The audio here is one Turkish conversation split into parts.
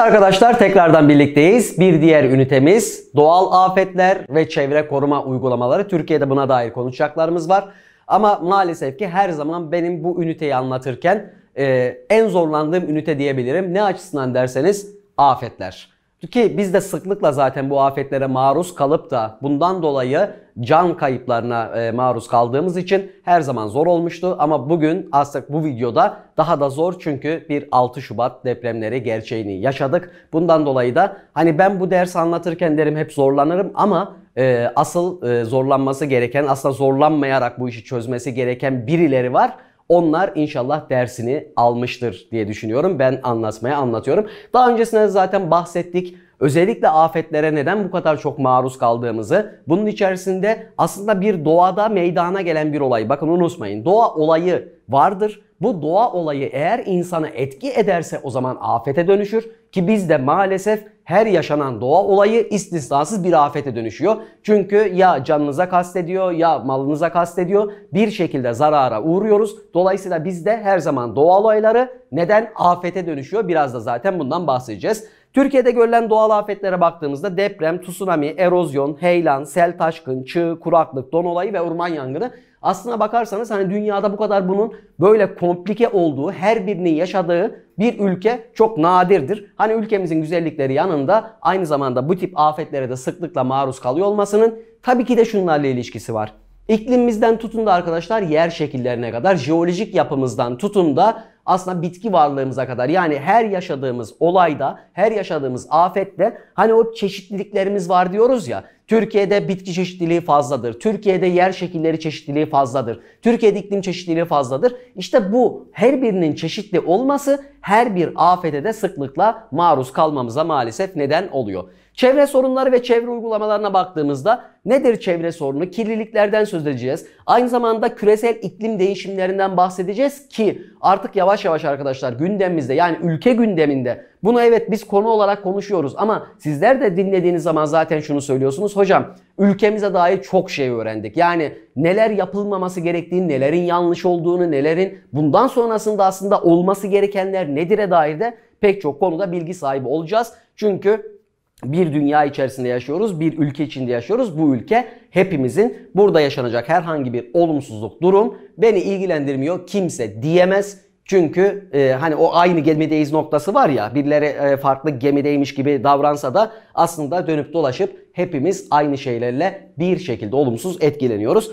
arkadaşlar tekrardan birlikteyiz. Bir diğer ünitemiz doğal afetler ve çevre koruma uygulamaları. Türkiye'de buna dair konuşacaklarımız var. Ama maalesef ki her zaman benim bu üniteyi anlatırken e, en zorlandığım ünite diyebilirim. Ne açısından derseniz afetler. Ki biz de sıklıkla zaten bu afetlere maruz kalıp da bundan dolayı can kayıplarına e, maruz kaldığımız için her zaman zor olmuştu. Ama bugün aslında bu videoda daha da zor çünkü bir 6 Şubat depremleri gerçeğini yaşadık. Bundan dolayı da hani ben bu ders anlatırken derim hep zorlanırım ama e, asıl e, zorlanması gereken aslında zorlanmayarak bu işi çözmesi gereken birileri var. Onlar inşallah dersini almıştır diye düşünüyorum. Ben anlatmaya anlatıyorum. Daha öncesinde zaten bahsettik. Özellikle afetlere neden bu kadar çok maruz kaldığımızı, bunun içerisinde aslında bir doğada meydana gelen bir olay. Bakın unutmayın doğa olayı vardır. Bu doğa olayı eğer insanı etki ederse o zaman afete dönüşür ki biz de maalesef her yaşanan doğa olayı istisnasız bir afete dönüşüyor. Çünkü ya canınıza kastediyor ya malınıza kastediyor. Bir şekilde zarara uğruyoruz. Dolayısıyla bizde her zaman doğa olayları neden afete dönüşüyor? Biraz da zaten bundan bahsedeceğiz. Türkiye'de görülen doğal afetlere baktığımızda deprem, tsunami, erozyon, heyelan, sel taşkın, çığ, kuraklık, don olayı ve orman yangını Aslına bakarsanız hani dünyada bu kadar bunun böyle komplike olduğu, her birinin yaşadığı bir ülke çok nadirdir. Hani ülkemizin güzellikleri yanında aynı zamanda bu tip afetlere de sıklıkla maruz kalıyor olmasının tabii ki de şunlarla ilişkisi var. İklimimizden tutun da arkadaşlar yer şekillerine kadar, jeolojik yapımızdan tutun da aslında bitki varlığımıza kadar yani her yaşadığımız olayda, her yaşadığımız afette hani o çeşitliliklerimiz var diyoruz ya. Türkiye'de bitki çeşitliliği fazladır. Türkiye'de yer şekilleri çeşitliliği fazladır. Türkiye'de iklim çeşitliliği fazladır. İşte bu her birinin çeşitli olması her bir afete de sıklıkla maruz kalmamıza maalesef neden oluyor. Çevre sorunları ve çevre uygulamalarına baktığımızda nedir çevre sorunu? Kirliliklerden söz edeceğiz. Aynı zamanda küresel iklim değişimlerinden bahsedeceğiz ki artık yavaş yavaş arkadaşlar gündemimizde yani ülke gündeminde bunu evet biz konu olarak konuşuyoruz ama sizler de dinlediğiniz zaman zaten şunu söylüyorsunuz. Hocam ülkemize dair çok şey öğrendik. Yani neler yapılmaması gerektiğini, nelerin yanlış olduğunu, nelerin bundan sonrasında aslında olması gerekenler nedire dair de pek çok konuda bilgi sahibi olacağız. Çünkü bir dünya içerisinde yaşıyoruz, bir ülke içinde yaşıyoruz. Bu ülke hepimizin burada yaşanacak herhangi bir olumsuzluk, durum beni ilgilendirmiyor kimse diyemez. Çünkü e, hani o aynı gemideyiz noktası var ya birileri e, farklı gemideymiş gibi davransa da aslında dönüp dolaşıp hepimiz aynı şeylerle bir şekilde olumsuz etkileniyoruz.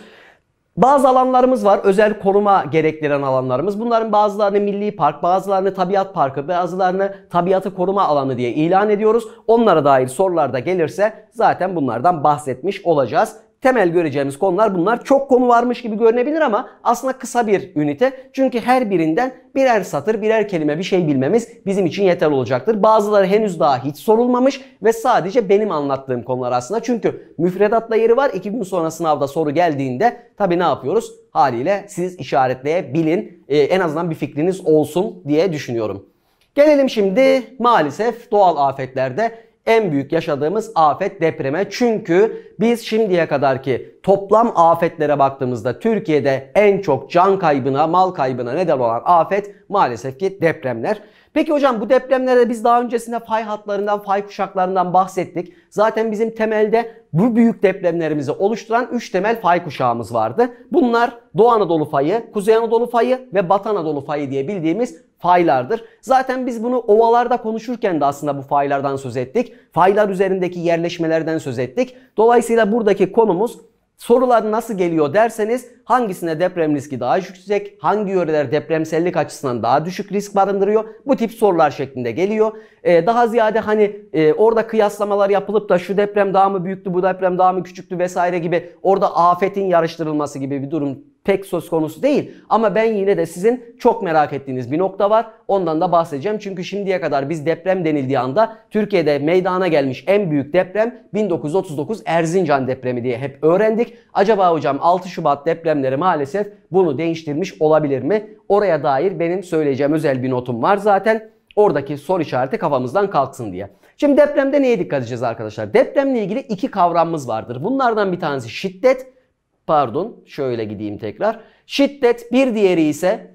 Bazı alanlarımız var. Özel koruma gerektiren alanlarımız. Bunların bazılarını milli park, bazılarını tabiat parkı, bazılarını tabiatı koruma alanı diye ilan ediyoruz. Onlara dair sorular da gelirse zaten bunlardan bahsetmiş olacağız temel göreceğimiz konular bunlar. Çok konu varmış gibi görünebilir ama aslında kısa bir ünite. Çünkü her birinden birer satır, birer kelime bir şey bilmemiz bizim için yeter olacaktır. Bazıları henüz daha hiç sorulmamış ve sadece benim anlattığım konular aslında. Çünkü müfredatla yeri var. 2000 gün sonra sınavda soru geldiğinde tabii ne yapıyoruz? Haliyle siz işaretleyebilin. Ee, en azından bir fikriniz olsun diye düşünüyorum. Gelelim şimdi maalesef doğal afetlerde en büyük yaşadığımız afet depreme. Çünkü biz şimdiye kadarki toplam afetlere baktığımızda Türkiye'de en çok can kaybına, mal kaybına neden olan afet maalesef ki depremler. Peki hocam bu depremlerde biz daha öncesinde fay hatlarından, fay kuşaklarından bahsettik. Zaten bizim temelde bu büyük depremlerimizi oluşturan 3 temel fay kuşağımız vardı. Bunlar Doğu Anadolu fayı, Kuzey Anadolu fayı ve Batı Anadolu fayı diye bildiğimiz faylardır. Zaten biz bunu ovalarda konuşurken de aslında bu faylardan söz ettik. Faylar üzerindeki yerleşmelerden söz ettik. Dolayısıyla buradaki konumuz Sorular nasıl geliyor derseniz hangisine deprem riski daha yüksek, hangi yöreler depremsellik açısından daha düşük risk barındırıyor bu tip sorular şeklinde geliyor. Ee, daha ziyade hani e, orada kıyaslamalar yapılıp da şu deprem daha mı büyüktü, bu deprem daha mı küçüktü vesaire gibi orada afetin yarıştırılması gibi bir durum pek söz konusu değil. Ama ben yine de sizin çok merak ettiğiniz bir nokta var. Ondan da bahsedeceğim. Çünkü şimdiye kadar biz deprem denildiği anda Türkiye'de meydana gelmiş en büyük deprem 1939 Erzincan depremi diye hep öğrendik. Acaba hocam 6 Şubat depremleri maalesef bunu değiştirmiş olabilir mi? Oraya dair benim söyleyeceğim özel bir notum var zaten. Oradaki soru işareti kafamızdan kalksın diye. Şimdi depremde neye dikkat edeceğiz arkadaşlar? Depremle ilgili iki kavramımız vardır. Bunlardan bir tanesi şiddet, Pardon şöyle gideyim tekrar. Şiddet bir diğeri ise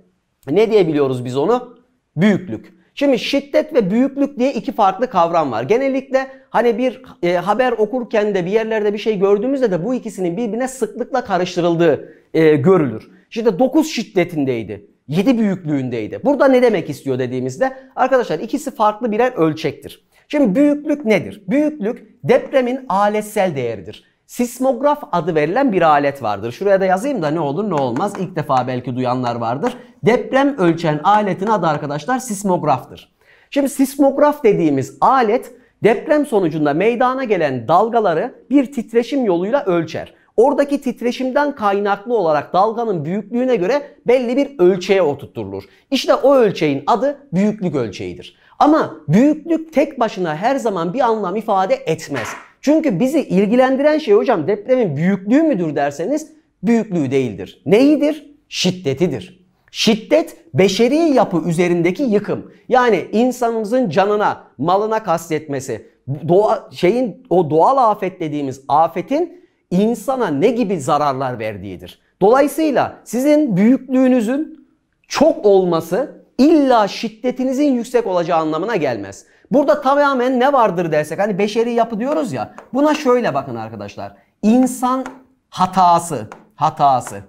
ne diyebiliyoruz biz onu? Büyüklük. Şimdi şiddet ve büyüklük diye iki farklı kavram var. Genellikle hani bir e, haber okurken de bir yerlerde bir şey gördüğümüzde de bu ikisinin birbirine sıklıkla karıştırıldığı e, görülür. İşte 9 şiddetindeydi. 7 büyüklüğündeydi. Burada ne demek istiyor dediğimizde arkadaşlar ikisi farklı birer ölçektir. Şimdi büyüklük nedir? Büyüklük depremin aletsel değeridir. Sismograf adı verilen bir alet vardır. Şuraya da yazayım da ne olur ne olmaz. İlk defa belki duyanlar vardır. Deprem ölçen aletin adı arkadaşlar sismograftır. Şimdi sismograf dediğimiz alet deprem sonucunda meydana gelen dalgaları bir titreşim yoluyla ölçer. Oradaki titreşimden kaynaklı olarak dalganın büyüklüğüne göre belli bir ölçeğe oturtulur. İşte o ölçeğin adı büyüklük ölçeğidir. Ama büyüklük tek başına her zaman bir anlam ifade etmez. Çünkü bizi ilgilendiren şey hocam depremin büyüklüğü müdür derseniz büyüklüğü değildir. Neyidir? Şiddetidir. Şiddet beşeri yapı üzerindeki yıkım. Yani insanımızın canına, malına kastetmesi, doğa, şeyin o doğal afet dediğimiz afetin insana ne gibi zararlar verdiğidir. Dolayısıyla sizin büyüklüğünüzün çok olması illa şiddetinizin yüksek olacağı anlamına gelmez. Burada tamamen ne vardır dersek hani beşeri yapı diyoruz ya. Buna şöyle bakın arkadaşlar. İnsan hatası, hatası.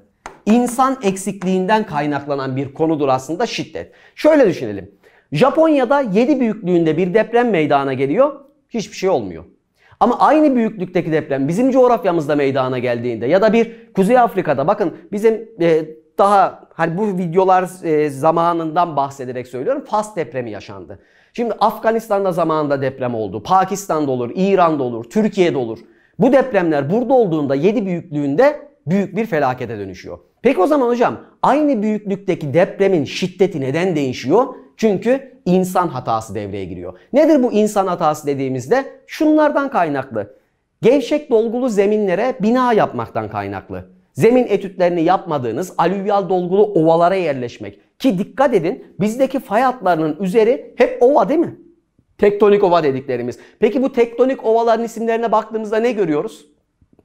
İnsan eksikliğinden kaynaklanan bir konudur aslında şiddet. Şöyle düşünelim. Japonya'da 7 büyüklüğünde bir deprem meydana geliyor. Hiçbir şey olmuyor. Ama aynı büyüklükteki deprem bizim coğrafyamızda meydana geldiğinde ya da bir Kuzey Afrika'da bakın bizim e, daha hani bu videolar e, zamanından bahsederek söylüyorum. Fas depremi yaşandı. Şimdi Afganistan'da zamanında deprem oldu. Pakistan'da olur, İran'da olur, Türkiye'de olur. Bu depremler burada olduğunda 7 büyüklüğünde büyük bir felakete dönüşüyor. Peki o zaman hocam aynı büyüklükteki depremin şiddeti neden değişiyor? Çünkü insan hatası devreye giriyor. Nedir bu insan hatası dediğimizde? Şunlardan kaynaklı. Gevşek dolgulu zeminlere bina yapmaktan kaynaklı. Zemin etütlerini yapmadığınız alüvyal dolgulu ovalara yerleşmek ki dikkat edin bizdeki fay hatlarının üzeri hep ova değil mi? Tektonik ova dediklerimiz. Peki bu tektonik ovaların isimlerine baktığımızda ne görüyoruz?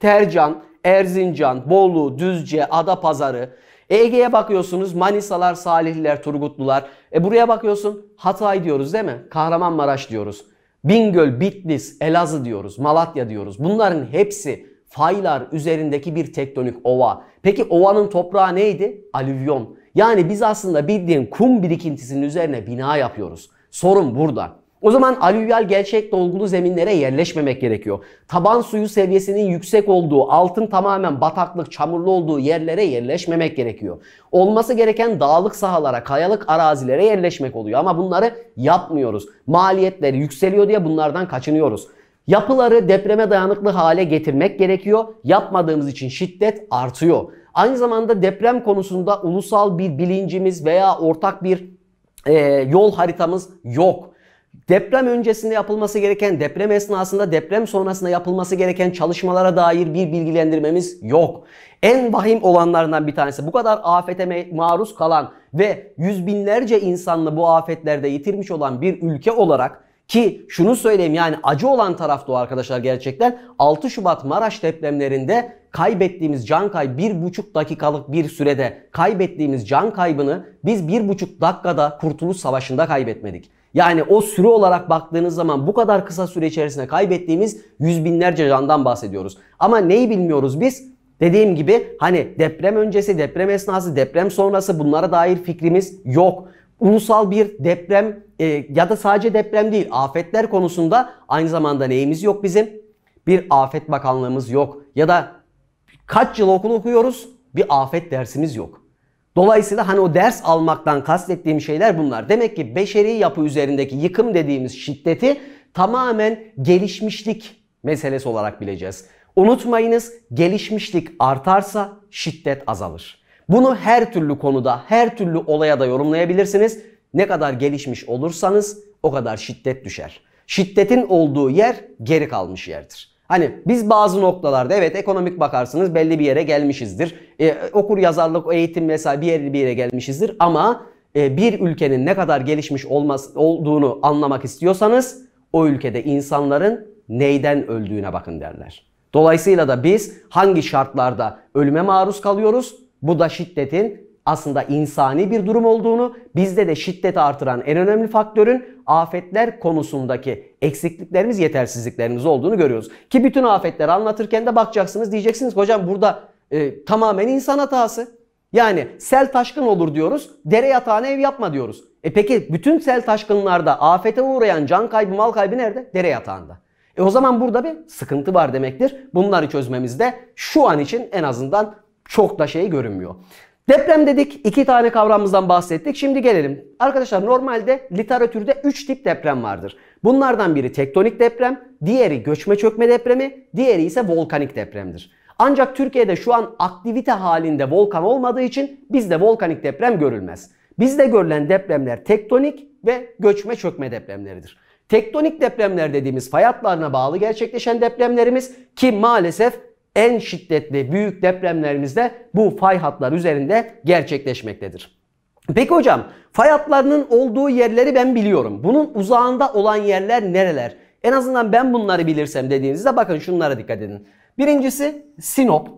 Tercan, Erzincan, Bolu, Düzce, Adapazarı. Ege'ye bakıyorsunuz Manisalar, Salihliler, Turgutlular. E buraya bakıyorsun Hatay diyoruz değil mi? Kahramanmaraş diyoruz. Bingöl, Bitlis, Elazığ diyoruz, Malatya diyoruz. Bunların hepsi faylar üzerindeki bir tektonik ova. Peki ovanın toprağı neydi? Alüvyon. Yani biz aslında bildiğin kum birikintisinin üzerine bina yapıyoruz. Sorun burada. O zaman alüvyal gerçek dolgulu zeminlere yerleşmemek gerekiyor. Taban suyu seviyesinin yüksek olduğu, altın tamamen bataklık, çamurlu olduğu yerlere yerleşmemek gerekiyor. Olması gereken dağlık sahalara, kayalık arazilere yerleşmek oluyor ama bunları yapmıyoruz. Maliyetleri yükseliyor diye bunlardan kaçınıyoruz. Yapıları depreme dayanıklı hale getirmek gerekiyor. Yapmadığımız için şiddet artıyor. Aynı zamanda deprem konusunda ulusal bir bilincimiz veya ortak bir e, yol haritamız yok. Deprem öncesinde yapılması gereken, deprem esnasında, deprem sonrasında yapılması gereken çalışmalara dair bir bilgilendirmemiz yok. En vahim olanlarından bir tanesi bu kadar afete maruz kalan ve yüz binlerce insanla bu afetlerde yitirmiş olan bir ülke olarak ki şunu söyleyeyim yani acı olan tarafta o arkadaşlar gerçekten 6 Şubat Maraş depremlerinde kaybettiğimiz can kay 1,5 dakikalık bir sürede kaybettiğimiz can kaybını biz 1,5 dakikada Kurtuluş Savaşı'nda kaybetmedik. Yani o süre olarak baktığınız zaman bu kadar kısa süre içerisinde kaybettiğimiz yüz binlerce candan bahsediyoruz. Ama neyi bilmiyoruz biz? Dediğim gibi hani deprem öncesi, deprem esnası, deprem sonrası bunlara dair fikrimiz yok ulusal bir deprem e, ya da sadece deprem değil afetler konusunda aynı zamanda neyimiz yok bizim? Bir afet bakanlığımız yok ya da kaç yıl okul okuyoruz bir afet dersimiz yok. Dolayısıyla hani o ders almaktan kastettiğim şeyler bunlar. Demek ki beşeri yapı üzerindeki yıkım dediğimiz şiddeti tamamen gelişmişlik meselesi olarak bileceğiz. Unutmayınız gelişmişlik artarsa şiddet azalır. Bunu her türlü konuda, her türlü olaya da yorumlayabilirsiniz. Ne kadar gelişmiş olursanız o kadar şiddet düşer. Şiddetin olduğu yer geri kalmış yerdir. Hani biz bazı noktalarda evet ekonomik bakarsınız belli bir yere gelmişizdir. E, okur yazarlık, eğitim vesaire bir yere bir yere gelmişizdir ama e, bir ülkenin ne kadar gelişmiş olması olduğunu anlamak istiyorsanız o ülkede insanların neyden öldüğüne bakın derler. Dolayısıyla da biz hangi şartlarda ölüme maruz kalıyoruz bu da şiddetin aslında insani bir durum olduğunu, bizde de şiddeti artıran en önemli faktörün afetler konusundaki eksikliklerimiz, yetersizliklerimiz olduğunu görüyoruz. Ki bütün afetleri anlatırken de bakacaksınız diyeceksiniz hocam burada e, tamamen insan hatası. Yani sel taşkın olur diyoruz, dere yatağına ev yapma diyoruz. E peki bütün sel taşkınlarda afete uğrayan can kaybı, mal kaybı nerede? Dere yatağında. E o zaman burada bir sıkıntı var demektir. Bunları çözmemizde şu an için en azından çok da şey görünmüyor. Deprem dedik. iki tane kavramımızdan bahsettik. Şimdi gelelim. Arkadaşlar normalde literatürde 3 tip deprem vardır. Bunlardan biri tektonik deprem, diğeri göçme çökme depremi, diğeri ise volkanik depremdir. Ancak Türkiye'de şu an aktivite halinde volkan olmadığı için bizde volkanik deprem görülmez. Bizde görülen depremler tektonik ve göçme çökme depremleridir. Tektonik depremler dediğimiz fay hatlarına bağlı gerçekleşen depremlerimiz ki maalesef en şiddetli büyük depremlerimizde bu fay hatlar üzerinde gerçekleşmektedir. Peki hocam fay hatlarının olduğu yerleri ben biliyorum. Bunun uzağında olan yerler nereler? En azından ben bunları bilirsem dediğinizde bakın şunlara dikkat edin. Birincisi Sinop.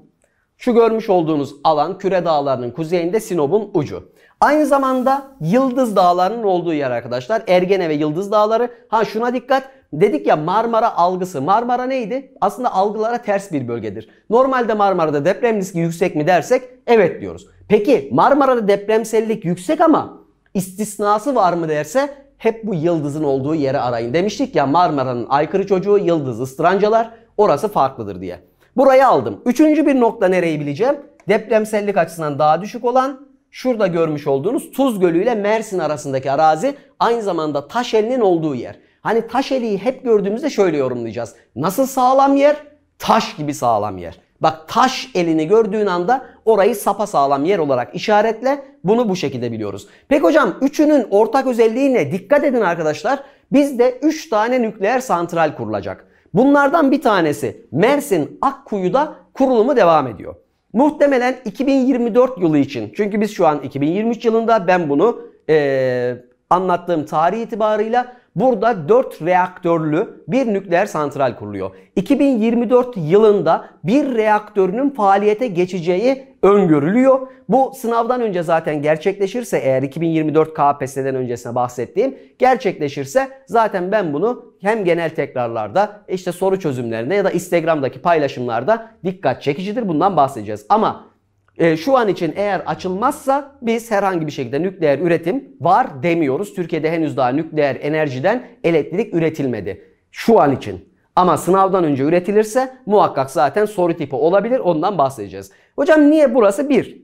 Şu görmüş olduğunuz alan Küre Dağları'nın kuzeyinde Sinop'un ucu. Aynı zamanda Yıldız Dağları'nın olduğu yer arkadaşlar. Ergene ve Yıldız Dağları. Ha şuna dikkat. Dedik ya Marmara algısı. Marmara neydi? Aslında algılara ters bir bölgedir. Normalde Marmara'da deprem riski yüksek mi dersek evet diyoruz. Peki Marmara'da depremsellik yüksek ama istisnası var mı derse hep bu yıldızın olduğu yeri arayın. Demiştik ya Marmara'nın aykırı çocuğu yıldız ıstırancalar orası farklıdır diye. Burayı aldım. Üçüncü bir nokta nereyi bileceğim? Depremsellik açısından daha düşük olan şurada görmüş olduğunuz Tuz Gölü ile Mersin arasındaki arazi aynı zamanda Taşeli'nin olduğu yer. Hani Taşeli'yi hep gördüğümüzde şöyle yorumlayacağız. Nasıl sağlam yer? Taş gibi sağlam yer. Bak taş elini gördüğün anda orayı sapa sağlam yer olarak işaretle. Bunu bu şekilde biliyoruz. Peki hocam üçünün ortak özelliği ne? Dikkat edin arkadaşlar. Bizde 3 tane nükleer santral kurulacak. Bunlardan bir tanesi Mersin Akkuyu'da kurulumu devam ediyor. Muhtemelen 2024 yılı için çünkü biz şu an 2023 yılında ben bunu ee, anlattığım tarih itibarıyla Burada 4 reaktörlü bir nükleer santral kuruluyor. 2024 yılında bir reaktörünün faaliyete geçeceği öngörülüyor. Bu sınavdan önce zaten gerçekleşirse eğer 2024 KPSS'den öncesine bahsettiğim gerçekleşirse zaten ben bunu hem genel tekrarlarda işte soru çözümlerinde ya da Instagram'daki paylaşımlarda dikkat çekicidir bundan bahsedeceğiz. Ama e, şu an için eğer açılmazsa biz herhangi bir şekilde nükleer üretim var demiyoruz. Türkiye'de henüz daha nükleer enerjiden elektrik üretilmedi. Şu an için. Ama sınavdan önce üretilirse muhakkak zaten soru tipi olabilir. Ondan bahsedeceğiz. Hocam niye burası bir?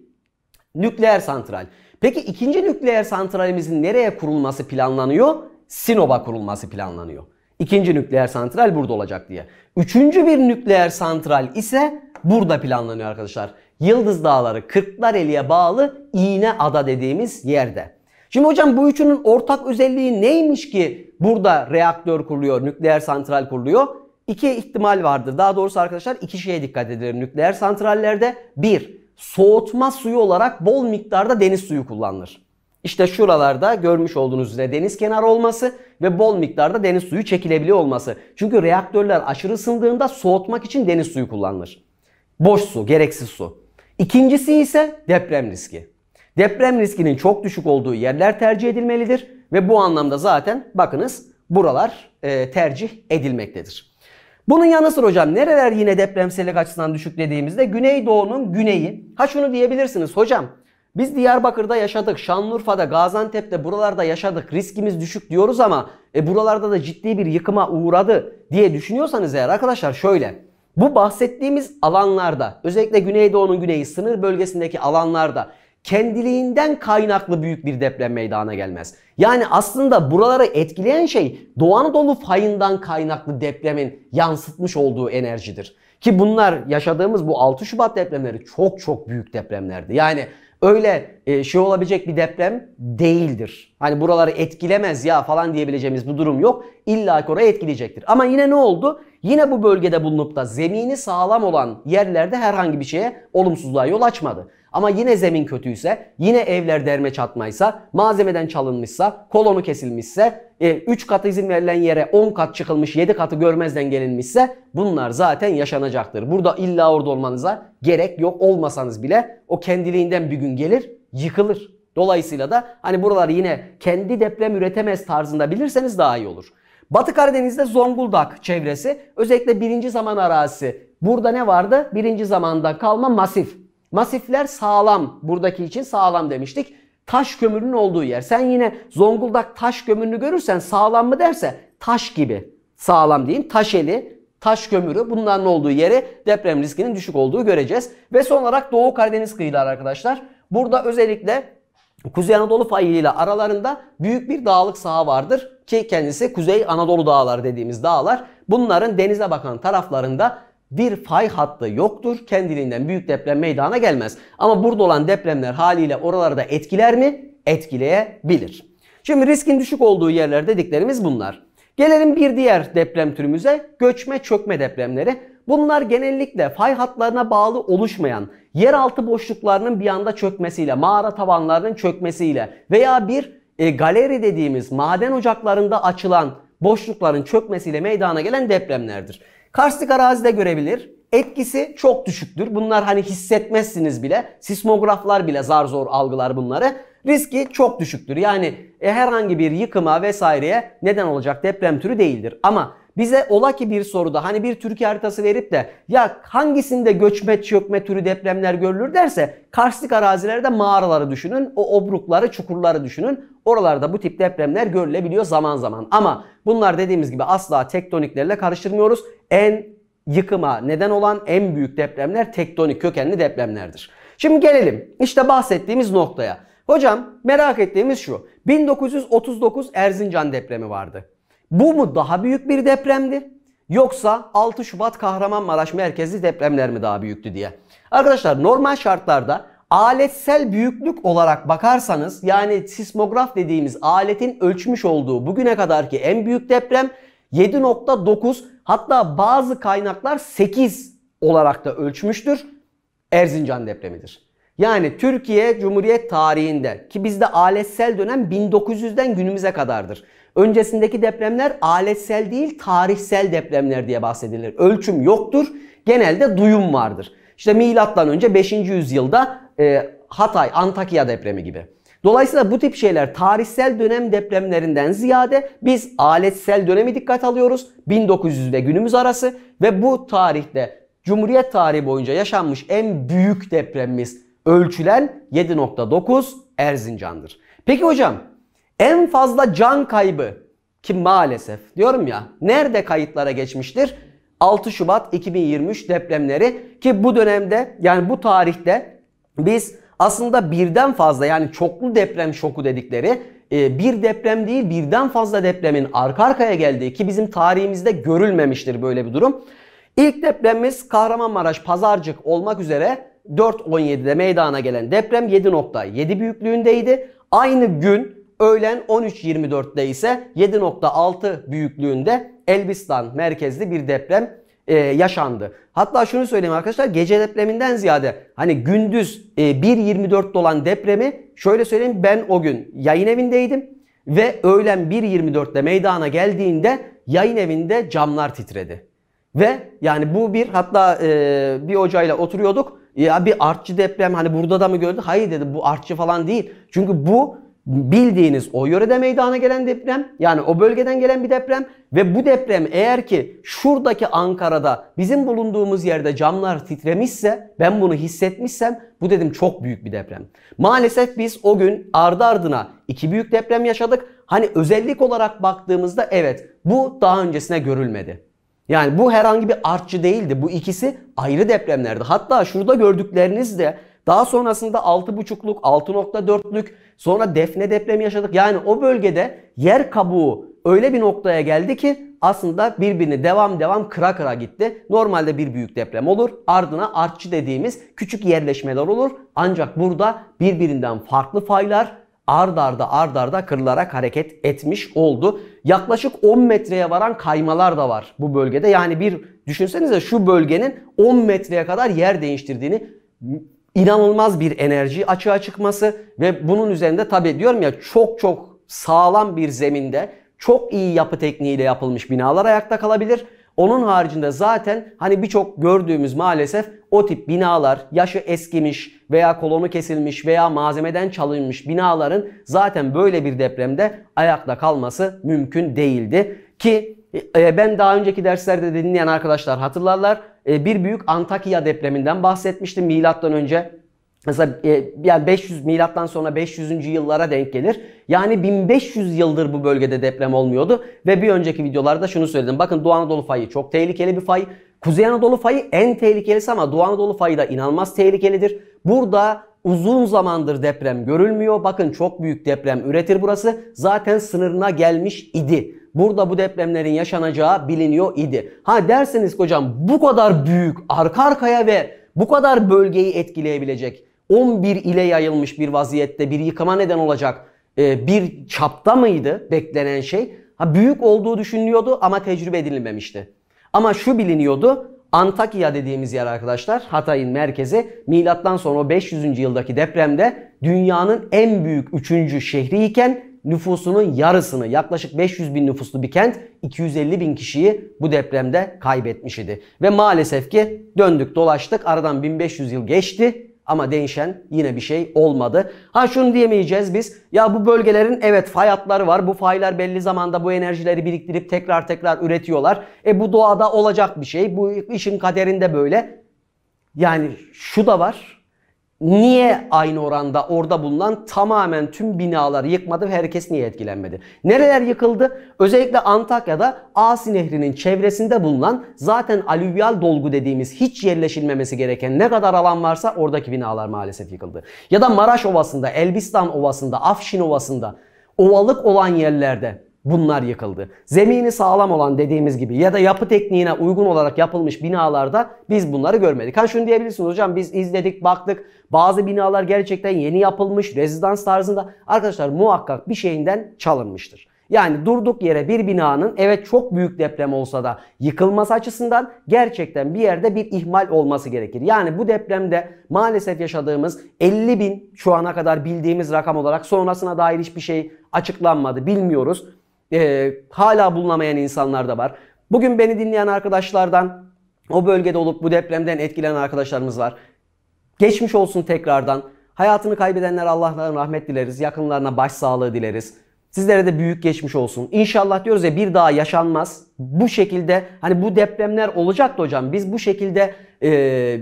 Nükleer santral. Peki ikinci nükleer santralimizin nereye kurulması planlanıyor? Sinop'a kurulması planlanıyor. İkinci nükleer santral burada olacak diye. Üçüncü bir nükleer santral ise burada planlanıyor arkadaşlar. Yıldız Dağları Kırklareli'ye bağlı Ada dediğimiz yerde. Şimdi hocam bu üçünün ortak özelliği neymiş ki burada reaktör kuruluyor, nükleer santral kuruluyor? İki ihtimal vardır. Daha doğrusu arkadaşlar iki şeye dikkat edilir nükleer santrallerde. Bir, soğutma suyu olarak bol miktarda deniz suyu kullanılır. İşte şuralarda görmüş olduğunuz üzere deniz kenarı olması ve bol miktarda deniz suyu çekilebiliyor olması. Çünkü reaktörler aşırı ısındığında soğutmak için deniz suyu kullanılır. Boş su, gereksiz su. İkincisi ise deprem riski. Deprem riskinin çok düşük olduğu yerler tercih edilmelidir ve bu anlamda zaten bakınız buralar e, tercih edilmektedir. Bunun yanı sıra hocam nereler yine depremsellik açısından düşük dediğimizde Güneydoğu'nun güneyi. Ha şunu diyebilirsiniz hocam biz Diyarbakır'da yaşadık, Şanlıurfa'da, Gaziantep'te buralarda yaşadık, riskimiz düşük diyoruz ama e, buralarda da ciddi bir yıkıma uğradı diye düşünüyorsanız eğer arkadaşlar şöyle. Bu bahsettiğimiz alanlarda özellikle Güneydoğu'nun güneyi sınır bölgesindeki alanlarda kendiliğinden kaynaklı büyük bir deprem meydana gelmez. Yani aslında buraları etkileyen şey Doğu Anadolu fayından kaynaklı depremin yansıtmış olduğu enerjidir. Ki bunlar yaşadığımız bu 6 Şubat depremleri çok çok büyük depremlerdi. Yani öyle e, şey olabilecek bir deprem değildir. Hani buraları etkilemez ya falan diyebileceğimiz bu durum yok. İlla ki oraya etkileyecektir. Ama yine ne oldu? Yine bu bölgede bulunup da zemini sağlam olan yerlerde herhangi bir şeye olumsuzluğa yol açmadı. Ama yine zemin kötüyse, yine evler derme çatmaysa, malzemeden çalınmışsa, kolonu kesilmişse, 3 e, katı izin verilen yere 10 kat çıkılmış, 7 katı görmezden gelinmişse bunlar zaten yaşanacaktır. Burada illa orada olmanıza gerek yok. Olmasanız bile o kendiliğinden bir gün gelir yıkılır. Dolayısıyla da hani buraları yine kendi deprem üretemez tarzında bilirseniz daha iyi olur. Batı Karadeniz'de Zonguldak çevresi özellikle birinci zaman arazisi. Burada ne vardı? Birinci zamanda kalma masif. Masifler sağlam. Buradaki için sağlam demiştik. Taş kömürünün olduğu yer. Sen yine Zonguldak taş kömürünü görürsen sağlam mı derse taş gibi. Sağlam deyin. Taş eli, taş kömürü bunların olduğu yeri deprem riskinin düşük olduğu göreceğiz. Ve son olarak Doğu Karadeniz kıyıları arkadaşlar. Burada özellikle Kuzey Anadolu faili aralarında büyük bir dağlık saha vardır ki kendisi Kuzey Anadolu dağları dediğimiz dağlar. Bunların denize bakan taraflarında bir fay hattı yoktur. Kendiliğinden büyük deprem meydana gelmez. Ama burada olan depremler haliyle oraları da etkiler mi? Etkileyebilir. Şimdi riskin düşük olduğu yerler dediklerimiz bunlar. Gelelim bir diğer deprem türümüze göçme çökme depremleri. Bunlar genellikle fay hatlarına bağlı oluşmayan yeraltı boşluklarının bir anda çökmesiyle, mağara tavanlarının çökmesiyle veya bir e, galeri dediğimiz maden ocaklarında açılan boşlukların çökmesiyle meydana gelen depremlerdir. Karstik arazide görebilir. Etkisi çok düşüktür. Bunlar hani hissetmezsiniz bile. Sismograflar bile zar zor algılar bunları. Riski çok düşüktür. Yani e, herhangi bir yıkıma vesaireye neden olacak deprem türü değildir. Ama bize ola ki bir soruda hani bir Türkiye haritası verip de ya hangisinde göçme çökme türü depremler görülür derse karstik arazilerde mağaraları düşünün. O obrukları, çukurları düşünün. Oralarda bu tip depremler görülebiliyor zaman zaman. Ama bunlar dediğimiz gibi asla tektoniklerle karıştırmıyoruz. En yıkıma neden olan en büyük depremler tektonik kökenli depremlerdir. Şimdi gelelim işte bahsettiğimiz noktaya. Hocam merak ettiğimiz şu. 1939 Erzincan depremi vardı. Bu mu daha büyük bir depremdi? Yoksa 6 Şubat Kahramanmaraş merkezli depremler mi daha büyüktü diye. Arkadaşlar normal şartlarda aletsel büyüklük olarak bakarsanız yani sismograf dediğimiz aletin ölçmüş olduğu bugüne kadarki en büyük deprem 7.9 hatta bazı kaynaklar 8 olarak da ölçmüştür. Erzincan depremidir. Yani Türkiye Cumhuriyet tarihinde ki bizde aletsel dönem 1900'den günümüze kadardır. Öncesindeki depremler aletsel değil tarihsel depremler diye bahsedilir. Ölçüm yoktur. Genelde duyum vardır. İşte milattan önce 5. yüzyılda e, Hatay, Antakya depremi gibi. Dolayısıyla bu tip şeyler tarihsel dönem depremlerinden ziyade biz aletsel dönemi dikkat alıyoruz. 1900 ve günümüz arası ve bu tarihte Cumhuriyet tarihi boyunca yaşanmış en büyük depremimiz ölçülen 7.9 Erzincan'dır. Peki hocam en fazla can kaybı ki maalesef diyorum ya nerede kayıtlara geçmiştir? 6 Şubat 2023 depremleri ki bu dönemde yani bu tarihte biz aslında birden fazla yani çoklu deprem şoku dedikleri e, bir deprem değil birden fazla depremin arka arkaya geldiği ki bizim tarihimizde görülmemiştir böyle bir durum. İlk depremimiz Kahramanmaraş Pazarcık olmak üzere 4.17'de meydana gelen deprem 7.7 büyüklüğündeydi. Aynı gün Öğlen 13.24'de ise 7.6 büyüklüğünde Elbistan merkezli bir deprem e, yaşandı. Hatta şunu söyleyeyim arkadaşlar gece depreminden ziyade hani gündüz e, 1.24'te olan depremi şöyle söyleyeyim ben o gün yayın evindeydim ve öğlen 1.24'te meydana geldiğinde yayın evinde camlar titredi. Ve yani bu bir hatta e, bir hocayla oturuyorduk ya bir artçı deprem hani burada da mı gördü? Hayır dedi bu artçı falan değil. Çünkü bu bildiğiniz o yörede meydana gelen deprem yani o bölgeden gelen bir deprem ve bu deprem eğer ki şuradaki Ankara'da bizim bulunduğumuz yerde camlar titremişse ben bunu hissetmişsem bu dedim çok büyük bir deprem. Maalesef biz o gün ardı ardına iki büyük deprem yaşadık. Hani özellik olarak baktığımızda evet bu daha öncesine görülmedi. Yani bu herhangi bir artçı değildi. Bu ikisi ayrı depremlerdi. Hatta şurada gördükleriniz de daha sonrasında 6.5'luk, 6.4'lük sonra defne depremi yaşadık. Yani o bölgede yer kabuğu öyle bir noktaya geldi ki aslında birbirini devam devam kıra kıra gitti. Normalde bir büyük deprem olur. Ardına artçı dediğimiz küçük yerleşmeler olur. Ancak burada birbirinden farklı faylar ard arda ard arda kırılarak hareket etmiş oldu. Yaklaşık 10 metreye varan kaymalar da var bu bölgede. Yani bir düşünsenize şu bölgenin 10 metreye kadar yer değiştirdiğini inanılmaz bir enerji açığa çıkması ve bunun üzerinde tabi diyorum ya çok çok sağlam bir zeminde çok iyi yapı tekniğiyle yapılmış binalar ayakta kalabilir. Onun haricinde zaten hani birçok gördüğümüz maalesef o tip binalar yaşı eskimiş veya kolonu kesilmiş veya malzemeden çalınmış binaların zaten böyle bir depremde ayakta kalması mümkün değildi. Ki e, e, ben daha önceki derslerde de dinleyen arkadaşlar hatırlarlar. E, bir büyük Antakya depreminden bahsetmiştim milattan önce. Mesela yani 500 milattan sonra 500. yıllara denk gelir. Yani 1500 yıldır bu bölgede deprem olmuyordu ve bir önceki videolarda şunu söyledim. Bakın Doğu Anadolu fayı çok tehlikeli bir fay. Kuzey Anadolu fayı en tehlikelisi ama Doğu Anadolu fayı da inanılmaz tehlikelidir. Burada Uzun zamandır deprem görülmüyor. Bakın çok büyük deprem üretir burası. Zaten sınırına gelmiş idi. Burada bu depremlerin yaşanacağı biliniyor idi. Ha derseniz hocam bu kadar büyük arka arkaya ve bu kadar bölgeyi etkileyebilecek 11 ile yayılmış bir vaziyette bir yıkıma neden olacak e, bir çapta mıydı beklenen şey? Ha büyük olduğu düşünülüyordu ama tecrübe edilmemişti. Ama şu biliniyordu. Antakya dediğimiz yer arkadaşlar Hatay'ın merkezi milattan sonra 500. yıldaki depremde dünyanın en büyük 3. şehri iken nüfusunun yarısını yaklaşık 500 bin nüfuslu bir kent 250 bin kişiyi bu depremde kaybetmiş idi. Ve maalesef ki döndük dolaştık aradan 1500 yıl geçti ama değişen yine bir şey olmadı. Ha şunu diyemeyeceğiz biz. Ya bu bölgelerin evet fay hatları var. Bu faylar belli zamanda bu enerjileri biriktirip tekrar tekrar üretiyorlar. E bu doğada olacak bir şey. Bu işin kaderinde böyle. Yani şu da var. Niye aynı oranda orada bulunan tamamen tüm binalar yıkmadı ve herkes niye etkilenmedi? Nereler yıkıldı? Özellikle Antakya'da Asi Nehri'nin çevresinde bulunan zaten alüvyal dolgu dediğimiz hiç yerleşilmemesi gereken ne kadar alan varsa oradaki binalar maalesef yıkıldı. Ya da Maraş Ovası'nda, Elbistan Ovası'nda, Afşin Ovası'nda ovalık olan yerlerde bunlar yıkıldı. Zemini sağlam olan dediğimiz gibi ya da yapı tekniğine uygun olarak yapılmış binalarda biz bunları görmedik. Ha şunu diyebilirsiniz hocam biz izledik baktık bazı binalar gerçekten yeni yapılmış rezidans tarzında. Arkadaşlar muhakkak bir şeyinden çalınmıştır. Yani durduk yere bir binanın evet çok büyük deprem olsa da yıkılması açısından gerçekten bir yerde bir ihmal olması gerekir. Yani bu depremde maalesef yaşadığımız 50 bin şu ana kadar bildiğimiz rakam olarak sonrasına dair hiçbir şey açıklanmadı bilmiyoruz e, hala bulunamayan insanlar da var. Bugün beni dinleyen arkadaşlardan o bölgede olup bu depremden etkilenen arkadaşlarımız var. Geçmiş olsun tekrardan. Hayatını kaybedenler Allah'tan rahmet dileriz. Yakınlarına başsağlığı dileriz. Sizlere de büyük geçmiş olsun. İnşallah diyoruz ya bir daha yaşanmaz. Bu şekilde hani bu depremler olacaktı hocam. Biz bu şekilde e,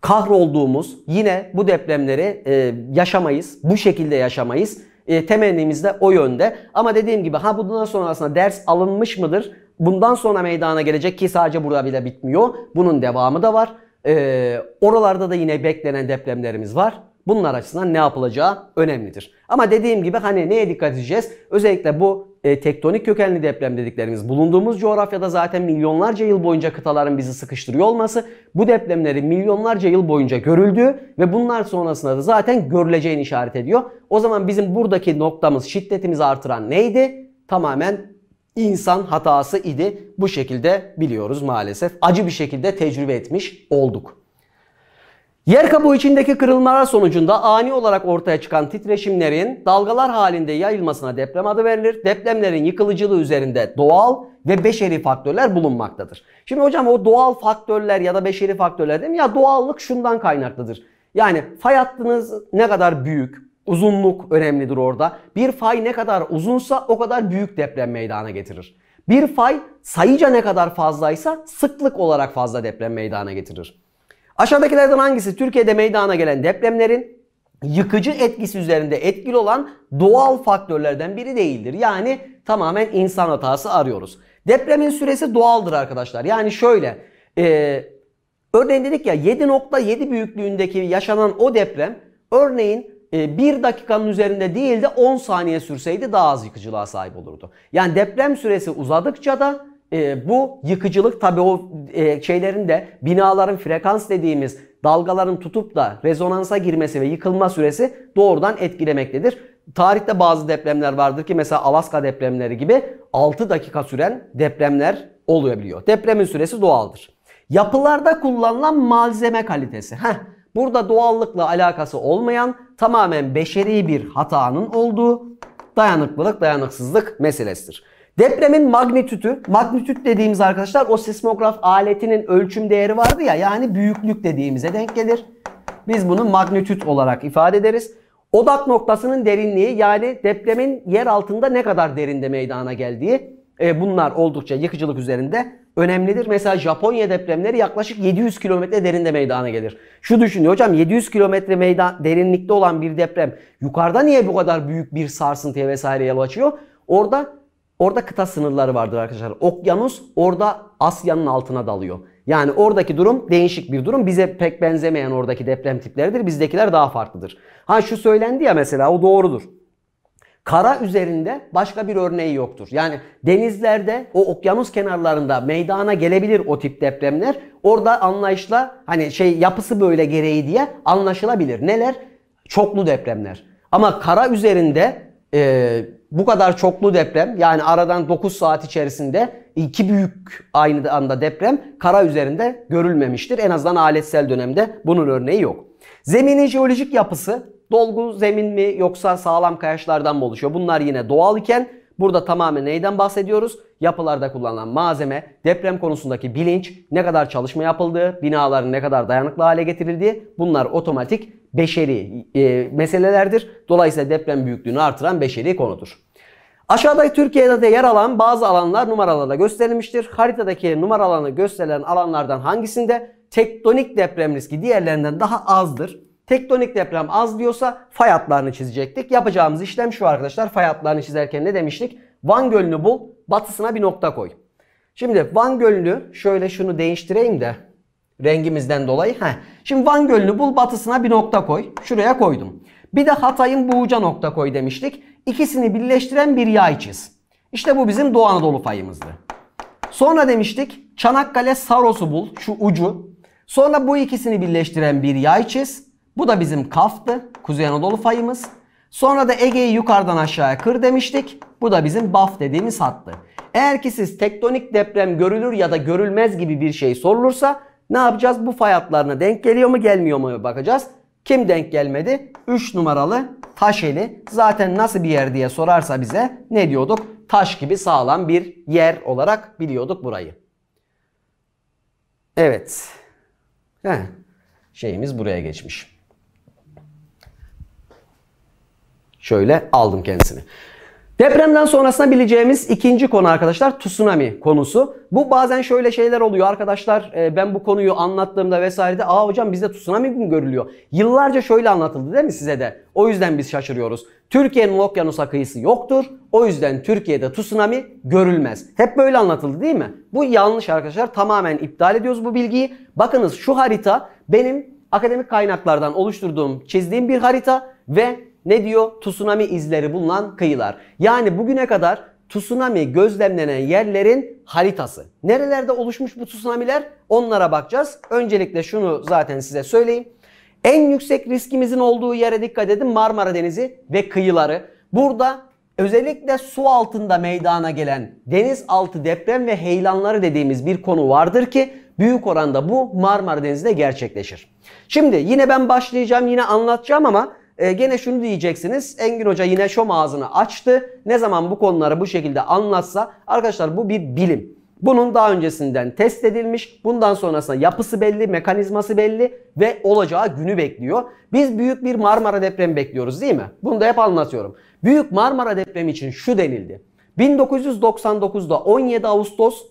kahrolduğumuz yine bu depremleri e, yaşamayız. Bu şekilde yaşamayız. E, temennimiz de o yönde. Ama dediğim gibi ha bundan sonrasında ders alınmış mıdır? Bundan sonra meydana gelecek ki sadece burada bile bitmiyor. Bunun devamı da var. E, oralarda da yine beklenen depremlerimiz var. Bunlar açısından ne yapılacağı önemlidir. Ama dediğim gibi hani neye dikkat edeceğiz? Özellikle bu e, tektonik kökenli deprem dediklerimiz bulunduğumuz coğrafyada zaten milyonlarca yıl boyunca kıtaların bizi sıkıştırıyor olması bu depremleri milyonlarca yıl boyunca görüldüğü ve bunlar sonrasında da zaten görüleceğini işaret ediyor. O zaman bizim buradaki noktamız şiddetimizi artıran neydi? Tamamen insan hatası idi. Bu şekilde biliyoruz maalesef. Acı bir şekilde tecrübe etmiş olduk. Yer kabuğu içindeki kırılmalar sonucunda ani olarak ortaya çıkan titreşimlerin dalgalar halinde yayılmasına deprem adı verilir. Depremlerin yıkılıcılığı üzerinde doğal ve beşeri faktörler bulunmaktadır. Şimdi hocam o doğal faktörler ya da beşeri faktörler değil mi? Ya doğallık şundan kaynaklıdır. Yani fay hattınız ne kadar büyük, uzunluk önemlidir orada. Bir fay ne kadar uzunsa o kadar büyük deprem meydana getirir. Bir fay sayıca ne kadar fazlaysa sıklık olarak fazla deprem meydana getirir. Aşağıdakilerden hangisi Türkiye'de meydana gelen depremlerin yıkıcı etkisi üzerinde etkili olan doğal faktörlerden biri değildir. Yani tamamen insan hatası arıyoruz. Depremin süresi doğaldır arkadaşlar. Yani şöyle e, örneğin dedik ya 7.7 büyüklüğündeki yaşanan o deprem örneğin e, 1 dakikanın üzerinde değil de 10 saniye sürseydi daha az yıkıcılığa sahip olurdu. Yani deprem süresi uzadıkça da e, bu yıkıcılık tabii o e, şeylerin de binaların frekans dediğimiz dalgaların tutup da rezonansa girmesi ve yıkılma süresi doğrudan etkilemektedir. Tarihte bazı depremler vardır ki mesela Alaska depremleri gibi 6 dakika süren depremler olabiliyor. Depremin süresi doğaldır. Yapılarda kullanılan malzeme kalitesi. Heh, burada doğallıkla alakası olmayan tamamen beşeri bir hatanın olduğu dayanıklılık dayanıksızlık meselesidir. Depremin magnitütü, magnitüt dediğimiz arkadaşlar o sismograf aletinin ölçüm değeri vardı ya yani büyüklük dediğimize denk gelir. Biz bunu magnitüt olarak ifade ederiz. Odak noktasının derinliği yani depremin yer altında ne kadar derinde meydana geldiği e, bunlar oldukça yıkıcılık üzerinde önemlidir. Mesela Japonya depremleri yaklaşık 700 kilometre derinde meydana gelir. Şu düşünün hocam 700 kilometre meydan derinlikte olan bir deprem yukarıda niye bu kadar büyük bir sarsıntıya vesaire yol açıyor? Orada Orada kıta sınırları vardır arkadaşlar. Okyanus orada Asya'nın altına dalıyor. Yani oradaki durum değişik bir durum. Bize pek benzemeyen oradaki deprem tipleridir. Bizdekiler daha farklıdır. Ha şu söylendi ya mesela o doğrudur. Kara üzerinde başka bir örneği yoktur. Yani denizlerde o okyanus kenarlarında meydana gelebilir o tip depremler. Orada anlayışla hani şey yapısı böyle gereği diye anlaşılabilir. Neler? Çoklu depremler. Ama kara üzerinde e, bu kadar çoklu deprem yani aradan 9 saat içerisinde iki büyük aynı anda deprem kara üzerinde görülmemiştir. En azından aletsel dönemde bunun örneği yok. Zeminin jeolojik yapısı dolgu zemin mi yoksa sağlam kayaçlardan mı oluşuyor? Bunlar yine doğal iken Burada tamamen neyden bahsediyoruz? Yapılarda kullanılan malzeme, deprem konusundaki bilinç, ne kadar çalışma yapıldığı, binaların ne kadar dayanıklı hale getirildiği bunlar otomatik beşeri e, meselelerdir. Dolayısıyla deprem büyüklüğünü artıran beşeri konudur. Aşağıdaki Türkiye'de de yer alan bazı alanlar numaralarla gösterilmiştir. Haritadaki numaralarla gösterilen alanlardan hangisinde tektonik deprem riski diğerlerinden daha azdır? Tektonik deprem az diyorsa fay hatlarını çizecektik. Yapacağımız işlem şu arkadaşlar. Fay hatlarını çizerken ne demiştik? Van Gölü'nü bul, batısına bir nokta koy. Şimdi Van Gölü'nü şöyle şunu değiştireyim de rengimizden dolayı. Heh. Şimdi Van Gölü'nü bul, batısına bir nokta koy. Şuraya koydum. Bir de Hatay'ın Buğuca nokta koy demiştik. İkisini birleştiren bir yay çiz. İşte bu bizim Doğu Anadolu fayımızdı. Sonra demiştik Çanakkale Saros'u bul şu ucu. Sonra bu ikisini birleştiren bir yay çiz. Bu da bizim kaftı. Kuzey Anadolu fayımız. Sonra da Ege'yi yukarıdan aşağıya kır demiştik. Bu da bizim baf dediğimiz hattı. Eğer ki siz tektonik deprem görülür ya da görülmez gibi bir şey sorulursa ne yapacağız? Bu fay hatlarına denk geliyor mu gelmiyor mu bakacağız. Kim denk gelmedi? 3 numaralı Taşeli. Zaten nasıl bir yer diye sorarsa bize ne diyorduk? Taş gibi sağlam bir yer olarak biliyorduk burayı. Evet. Heh. Şeyimiz buraya geçmiş. Şöyle aldım kendisini. Depremden sonrasına bileceğimiz ikinci konu arkadaşlar tsunami konusu. Bu bazen şöyle şeyler oluyor arkadaşlar e, ben bu konuyu anlattığımda vesairede aa hocam bizde tsunami mi görülüyor? Yıllarca şöyle anlatıldı değil mi size de? O yüzden biz şaşırıyoruz. Türkiye'nin okyanusa kıyısı yoktur. O yüzden Türkiye'de tsunami görülmez. Hep böyle anlatıldı değil mi? Bu yanlış arkadaşlar tamamen iptal ediyoruz bu bilgiyi. Bakınız şu harita benim akademik kaynaklardan oluşturduğum çizdiğim bir harita ve ne diyor? Tsunami izleri bulunan kıyılar. Yani bugüne kadar tsunami gözlemlenen yerlerin haritası. Nerelerde oluşmuş bu tsunamiler? Onlara bakacağız. Öncelikle şunu zaten size söyleyeyim. En yüksek riskimizin olduğu yere dikkat edin Marmara Denizi ve kıyıları. Burada özellikle su altında meydana gelen denizaltı deprem ve heyelanları dediğimiz bir konu vardır ki büyük oranda bu Marmara Denizi'nde gerçekleşir. Şimdi yine ben başlayacağım yine anlatacağım ama e, gene şunu diyeceksiniz. Engin Hoca yine şom ağzını açtı. Ne zaman bu konuları bu şekilde anlatsa arkadaşlar bu bir bilim. Bunun daha öncesinden test edilmiş. Bundan sonrasında yapısı belli, mekanizması belli ve olacağı günü bekliyor. Biz büyük bir Marmara depremi bekliyoruz değil mi? Bunu da hep anlatıyorum. Büyük Marmara depremi için şu denildi. 1999'da 17 Ağustos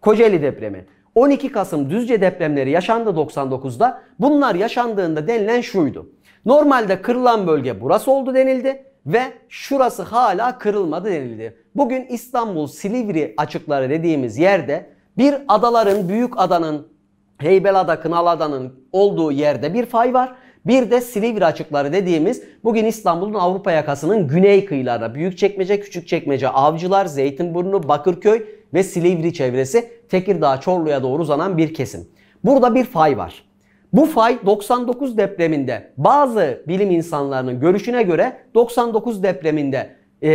Kocaeli depremi. 12 Kasım Düzce depremleri yaşandı 99'da. Bunlar yaşandığında denilen şuydu. Normalde kırılan bölge burası oldu denildi ve şurası hala kırılmadı denildi. Bugün İstanbul Silivri açıkları dediğimiz yerde bir adaların, büyük adanın, Heybelada, Kınalada'nın olduğu yerde bir fay var. Bir de Silivri açıkları dediğimiz bugün İstanbul'un Avrupa yakasının güney kıyılarında büyük çekmece, küçük çekmece, Avcılar, Zeytinburnu, Bakırköy ve Silivri çevresi Tekirdağ, Çorlu'ya doğru uzanan bir kesim. Burada bir fay var. Bu fay 99 depreminde bazı bilim insanlarının görüşüne göre 99 depreminde e,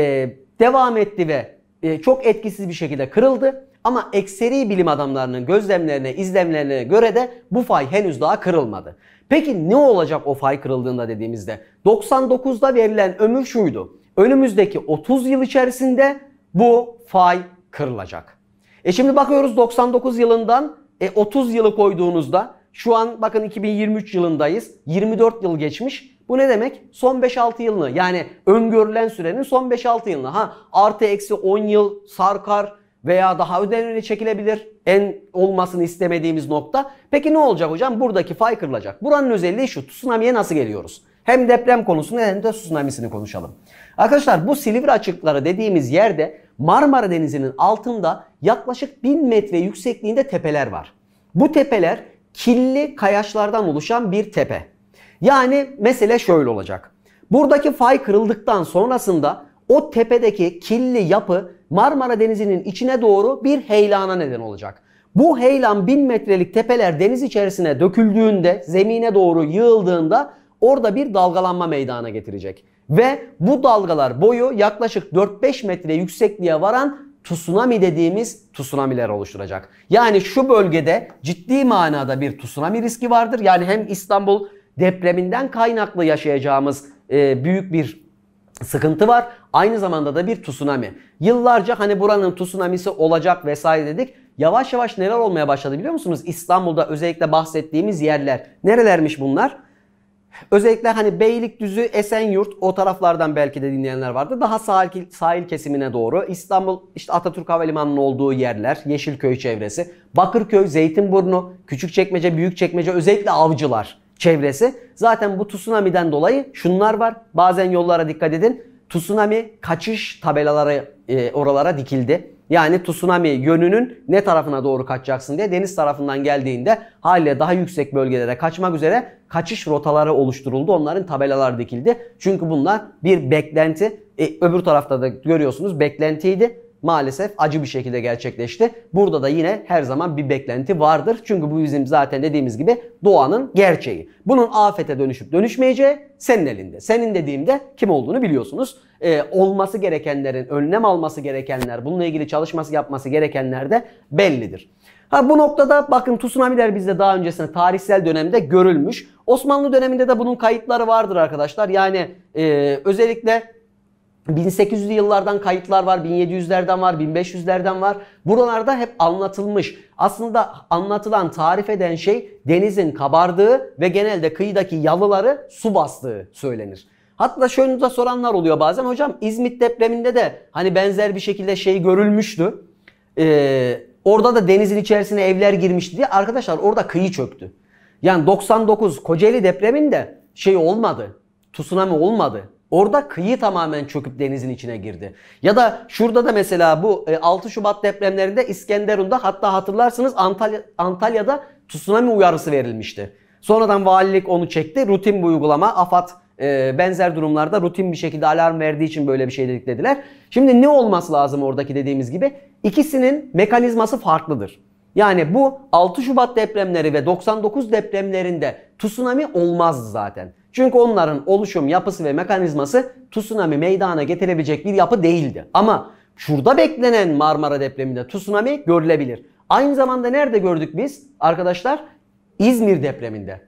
devam etti ve e, çok etkisiz bir şekilde kırıldı. Ama ekseri bilim adamlarının gözlemlerine, izlemlerine göre de bu fay henüz daha kırılmadı. Peki ne olacak o fay kırıldığında dediğimizde? 99'da verilen ömür şuydu. Önümüzdeki 30 yıl içerisinde bu fay kırılacak. E şimdi bakıyoruz 99 yılından e, 30 yılı koyduğunuzda şu an bakın 2023 yılındayız. 24 yıl geçmiş. Bu ne demek? Son 5-6 yılını yani öngörülen sürenin son 5-6 yılını. Ha artı eksi 10 yıl sarkar veya daha ödenene çekilebilir. En olmasını istemediğimiz nokta. Peki ne olacak hocam? Buradaki fay kırılacak. Buranın özelliği şu. Tsunami'ye nasıl geliyoruz? Hem deprem konusunu hem de tsunamisini konuşalım. Arkadaşlar bu Silivri açıkları dediğimiz yerde Marmara Denizi'nin altında yaklaşık 1000 metre yüksekliğinde tepeler var. Bu tepeler killi kayaçlardan oluşan bir tepe. Yani mesele şöyle olacak. Buradaki fay kırıldıktan sonrasında o tepedeki killi yapı Marmara Denizi'nin içine doğru bir heylana neden olacak. Bu heylan bin metrelik tepeler deniz içerisine döküldüğünde, zemine doğru yığıldığında orada bir dalgalanma meydana getirecek. Ve bu dalgalar boyu yaklaşık 4-5 metre yüksekliğe varan tsunami dediğimiz tsunamiler oluşturacak. Yani şu bölgede ciddi manada bir tsunami riski vardır. Yani hem İstanbul depreminden kaynaklı yaşayacağımız e, büyük bir sıkıntı var. Aynı zamanda da bir tsunami. Yıllarca hani buranın tsunamisi olacak vesaire dedik. Yavaş yavaş neler olmaya başladı biliyor musunuz? İstanbul'da özellikle bahsettiğimiz yerler. Nerelermiş bunlar? Özellikle hani Beylikdüzü, Esenyurt o taraflardan belki de dinleyenler vardı. Daha sahil, sahil kesimine doğru İstanbul işte Atatürk Havalimanı'nın olduğu yerler, Yeşilköy çevresi, Bakırköy, Zeytinburnu, Küçükçekmece, Büyükçekmece özellikle avcılar çevresi. Zaten bu tsunami'den dolayı şunlar var. Bazen yollara dikkat edin. Tsunami kaçış tabelaları e, oralara dikildi yani tsunami yönünün ne tarafına doğru kaçacaksın diye deniz tarafından geldiğinde haliyle daha yüksek bölgelere kaçmak üzere kaçış rotaları oluşturuldu. Onların tabelalar dikildi. Çünkü bunlar bir beklenti. E, öbür tarafta da görüyorsunuz beklentiydi maalesef acı bir şekilde gerçekleşti. Burada da yine her zaman bir beklenti vardır. Çünkü bu bizim zaten dediğimiz gibi doğanın gerçeği. Bunun afete dönüşüp dönüşmeyeceği senin elinde. Senin dediğimde kim olduğunu biliyorsunuz. Ee, olması gerekenlerin, önlem alması gerekenler, bununla ilgili çalışması yapması gerekenler de bellidir. Ha bu noktada bakın tsunamiler bizde daha öncesinde tarihsel dönemde görülmüş. Osmanlı döneminde de bunun kayıtları vardır arkadaşlar. Yani e, özellikle 1800'lü yıllardan kayıtlar var, 1700'lerden var, 1500'lerden var. Buralarda hep anlatılmış. Aslında anlatılan, tarif eden şey denizin kabardığı ve genelde kıyıdaki yalıları su bastığı söylenir. Hatta şunu de soranlar oluyor bazen. Hocam İzmit depreminde de hani benzer bir şekilde şey görülmüştü. Ee, orada da denizin içerisine evler girmişti diye. Arkadaşlar orada kıyı çöktü. Yani 99 Kocaeli depreminde şey olmadı. Tsunami olmadı. Orada kıyı tamamen çöküp denizin içine girdi. Ya da şurada da mesela bu 6 e, Şubat depremlerinde İskenderun'da hatta hatırlarsınız Antalya, Antalya'da tsunami uyarısı verilmişti. Sonradan valilik onu çekti. Rutin bu uygulama. AFAD e, benzer durumlarda rutin bir şekilde alarm verdiği için böyle bir şey dedik dediler. Şimdi ne olması lazım oradaki dediğimiz gibi? İkisinin mekanizması farklıdır. Yani bu 6 Şubat depremleri ve 99 depremlerinde tsunami olmaz zaten. Çünkü onların oluşum yapısı ve mekanizması tsunami meydana getirebilecek bir yapı değildi. Ama şurada beklenen Marmara depreminde tsunami görülebilir. Aynı zamanda nerede gördük biz arkadaşlar? İzmir depreminde.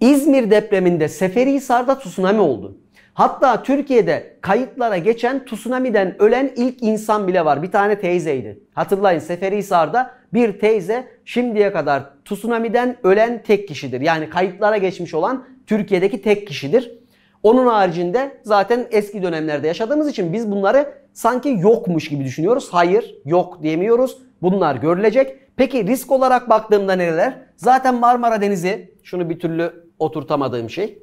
İzmir depreminde Seferihisar'da tsunami oldu. Hatta Türkiye'de kayıtlara geçen tsunami'den ölen ilk insan bile var. Bir tane teyzeydi. Hatırlayın Seferihisar'da bir teyze şimdiye kadar tsunami'den ölen tek kişidir. Yani kayıtlara geçmiş olan Türkiye'deki tek kişidir. Onun haricinde zaten eski dönemlerde yaşadığımız için biz bunları sanki yokmuş gibi düşünüyoruz. Hayır yok diyemiyoruz. Bunlar görülecek. Peki risk olarak baktığımda neler? Zaten Marmara Denizi şunu bir türlü oturtamadığım şey.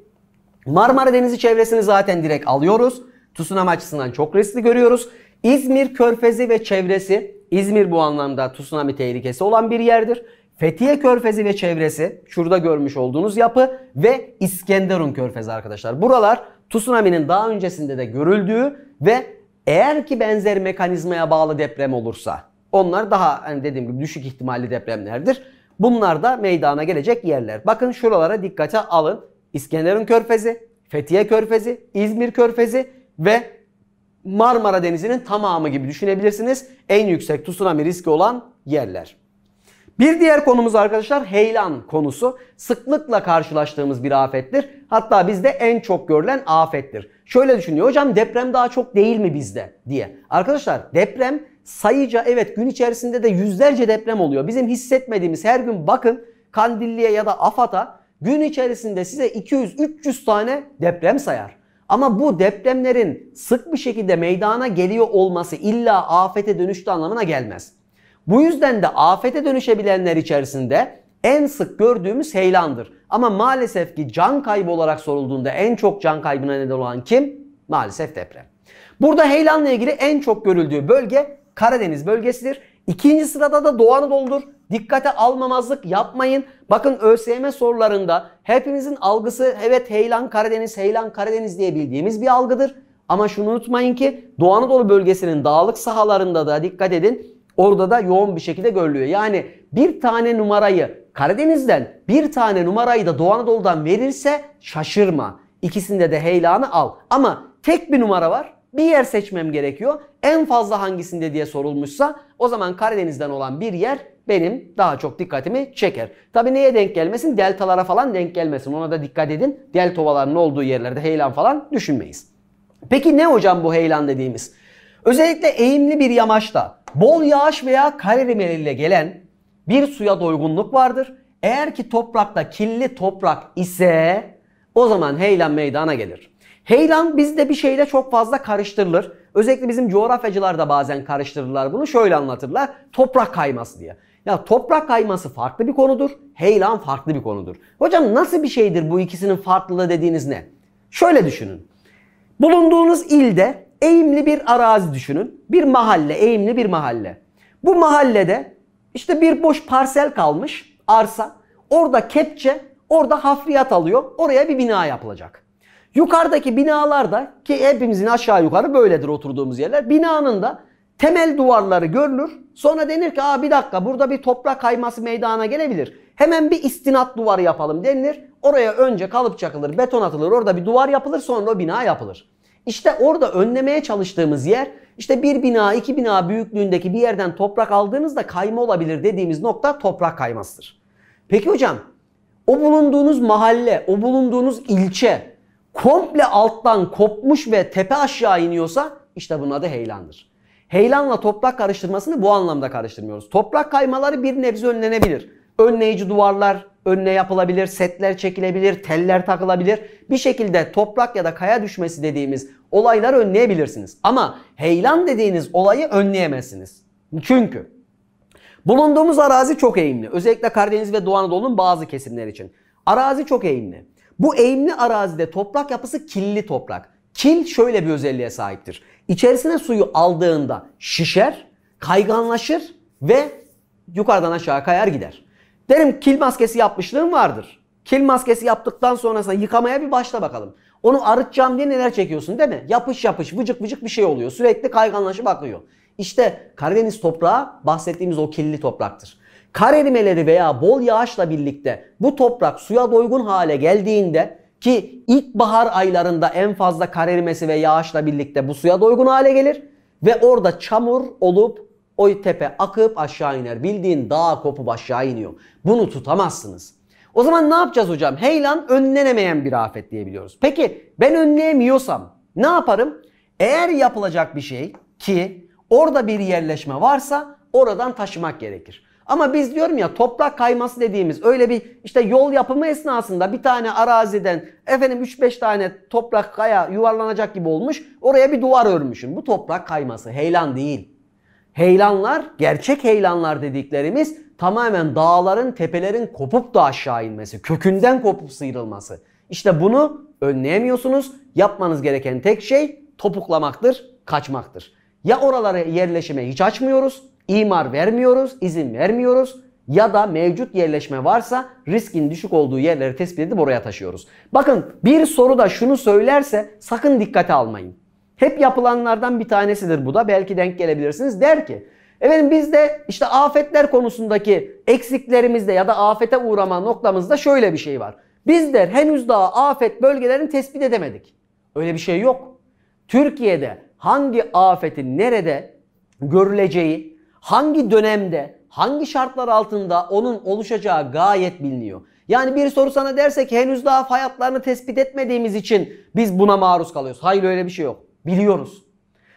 Marmara Denizi çevresini zaten direkt alıyoruz. Tsunami açısından çok riskli görüyoruz. İzmir Körfezi ve çevresi İzmir bu anlamda tsunami tehlikesi olan bir yerdir. Fethiye Körfezi ve çevresi şurada görmüş olduğunuz yapı ve İskenderun Körfezi arkadaşlar. Buralar tsunami'nin daha öncesinde de görüldüğü ve eğer ki benzer mekanizmaya bağlı deprem olursa onlar daha hani dediğim gibi düşük ihtimalli depremlerdir. Bunlar da meydana gelecek yerler. Bakın şuralara dikkate alın. İskenderun Körfezi, Fethiye Körfezi, İzmir Körfezi ve Marmara Denizi'nin tamamı gibi düşünebilirsiniz. En yüksek tsunami riski olan yerler. Bir diğer konumuz arkadaşlar heyelan konusu. Sıklıkla karşılaştığımız bir afettir. Hatta bizde en çok görülen afettir. Şöyle düşünüyor hocam deprem daha çok değil mi bizde diye. Arkadaşlar deprem sayıca evet gün içerisinde de yüzlerce deprem oluyor. Bizim hissetmediğimiz her gün bakın Kandilli'ye ya da AFAD'a gün içerisinde size 200-300 tane deprem sayar. Ama bu depremlerin sık bir şekilde meydana geliyor olması illa afete dönüştü anlamına gelmez. Bu yüzden de afete dönüşebilenler içerisinde en sık gördüğümüz heylandır. Ama maalesef ki can kaybı olarak sorulduğunda en çok can kaybına neden olan kim? Maalesef deprem. Burada heyelanla ilgili en çok görüldüğü bölge Karadeniz bölgesidir. İkinci sırada da Doğu Anadolu'dur. Dikkate almamazlık yapmayın. Bakın ÖSYM sorularında hepimizin algısı evet heylan Karadeniz, heylan Karadeniz diye bildiğimiz bir algıdır. Ama şunu unutmayın ki Doğu Anadolu bölgesinin dağlık sahalarında da dikkat edin Orada da yoğun bir şekilde görülüyor. Yani bir tane numarayı Karadeniz'den bir tane numarayı da Doğu Anadolu'dan verirse şaşırma. İkisinde de heyelanı al. Ama tek bir numara var. Bir yer seçmem gerekiyor. En fazla hangisinde diye sorulmuşsa o zaman Karadeniz'den olan bir yer benim daha çok dikkatimi çeker. Tabi neye denk gelmesin? Deltalara falan denk gelmesin. Ona da dikkat edin. Delta ovalarının olduğu yerlerde heyelan falan düşünmeyiz. Peki ne hocam bu heyelan dediğimiz? Özellikle eğimli bir yamaçta Bol yağış veya kar kalorimeleriyle gelen bir suya doygunluk vardır. Eğer ki toprakta kirli toprak ise o zaman heyelan meydana gelir. Heyelan bizde bir şeyle çok fazla karıştırılır. Özellikle bizim coğrafyacılar da bazen karıştırırlar bunu. Şöyle anlatırlar. Toprak kayması diye. Ya toprak kayması farklı bir konudur. Heyelan farklı bir konudur. Hocam nasıl bir şeydir bu ikisinin farklılığı dediğiniz ne? Şöyle düşünün. Bulunduğunuz ilde eğimli bir arazi düşünün. Bir mahalle, eğimli bir mahalle. Bu mahallede işte bir boş parsel kalmış, arsa. Orada kepçe, orada hafriyat alıyor. Oraya bir bina yapılacak. Yukarıdaki binalarda ki hepimizin aşağı yukarı böyledir oturduğumuz yerler. Binanın da temel duvarları görülür. Sonra denir ki Aa, bir dakika burada bir toprak kayması meydana gelebilir. Hemen bir istinat duvarı yapalım denilir. Oraya önce kalıp çakılır, beton atılır. Orada bir duvar yapılır sonra o bina yapılır. İşte orada önlemeye çalıştığımız yer işte bir bina, iki bina büyüklüğündeki bir yerden toprak aldığınızda kayma olabilir dediğimiz nokta toprak kaymasıdır. Peki hocam o bulunduğunuz mahalle, o bulunduğunuz ilçe komple alttan kopmuş ve tepe aşağı iniyorsa işte bunun adı heylandır. Heylanla toprak karıştırmasını bu anlamda karıştırmıyoruz. Toprak kaymaları bir nebze önlenebilir. Önleyici duvarlar, önüne yapılabilir, setler çekilebilir, teller takılabilir. Bir şekilde toprak ya da kaya düşmesi dediğimiz olayları önleyebilirsiniz. Ama heyelan dediğiniz olayı önleyemezsiniz. Çünkü bulunduğumuz arazi çok eğimli. Özellikle Karadeniz ve Doğu Anadolu'nun bazı kesimleri için. Arazi çok eğimli. Bu eğimli arazide toprak yapısı killi toprak. Kil şöyle bir özelliğe sahiptir. İçerisine suyu aldığında şişer, kayganlaşır ve yukarıdan aşağı kayar gider. Derim kil maskesi yapmışlığım vardır. Kil maskesi yaptıktan sonrasında yıkamaya bir başla bakalım. Onu arıtacağım diye neler çekiyorsun değil mi? Yapış yapış vıcık vıcık bir şey oluyor. Sürekli kayganlaşıp akıyor. İşte Karadeniz toprağı bahsettiğimiz o kirli topraktır. Kar erimeleri veya bol yağışla birlikte bu toprak suya doygun hale geldiğinde ki ilkbahar aylarında en fazla kar erimesi ve yağışla birlikte bu suya doygun hale gelir ve orada çamur olup o tepe akıp aşağı iner. Bildiğin dağ kopup aşağı iniyor. Bunu tutamazsınız. O zaman ne yapacağız hocam? Heyelan önlenemeyen bir afet diyebiliyoruz. Peki ben önleyemiyorsam ne yaparım? Eğer yapılacak bir şey ki orada bir yerleşme varsa oradan taşımak gerekir. Ama biz diyorum ya toprak kayması dediğimiz öyle bir işte yol yapımı esnasında bir tane araziden efendim 3-5 tane toprak kaya yuvarlanacak gibi olmuş. Oraya bir duvar örmüşün. Bu toprak kayması heyelan değil. Heyelanlar, gerçek heyelanlar dediklerimiz tamamen dağların, tepelerin kopup da aşağı inmesi, kökünden kopup sıyrılması. İşte bunu önleyemiyorsunuz. Yapmanız gereken tek şey topuklamaktır, kaçmaktır. Ya oralara yerleşime hiç açmıyoruz, imar vermiyoruz, izin vermiyoruz ya da mevcut yerleşme varsa riskin düşük olduğu yerleri tespit edip oraya taşıyoruz. Bakın bir soru da şunu söylerse sakın dikkate almayın. Hep yapılanlardan bir tanesidir bu da. Belki denk gelebilirsiniz. Der ki efendim biz de işte afetler konusundaki eksiklerimizde ya da afete uğrama noktamızda şöyle bir şey var. Biz der henüz daha afet bölgelerini tespit edemedik. Öyle bir şey yok. Türkiye'de hangi afetin nerede görüleceği, hangi dönemde, hangi şartlar altında onun oluşacağı gayet biliniyor. Yani bir soru sana derse ki henüz daha fay hatlarını tespit etmediğimiz için biz buna maruz kalıyoruz. Hayır öyle bir şey yok. Biliyoruz.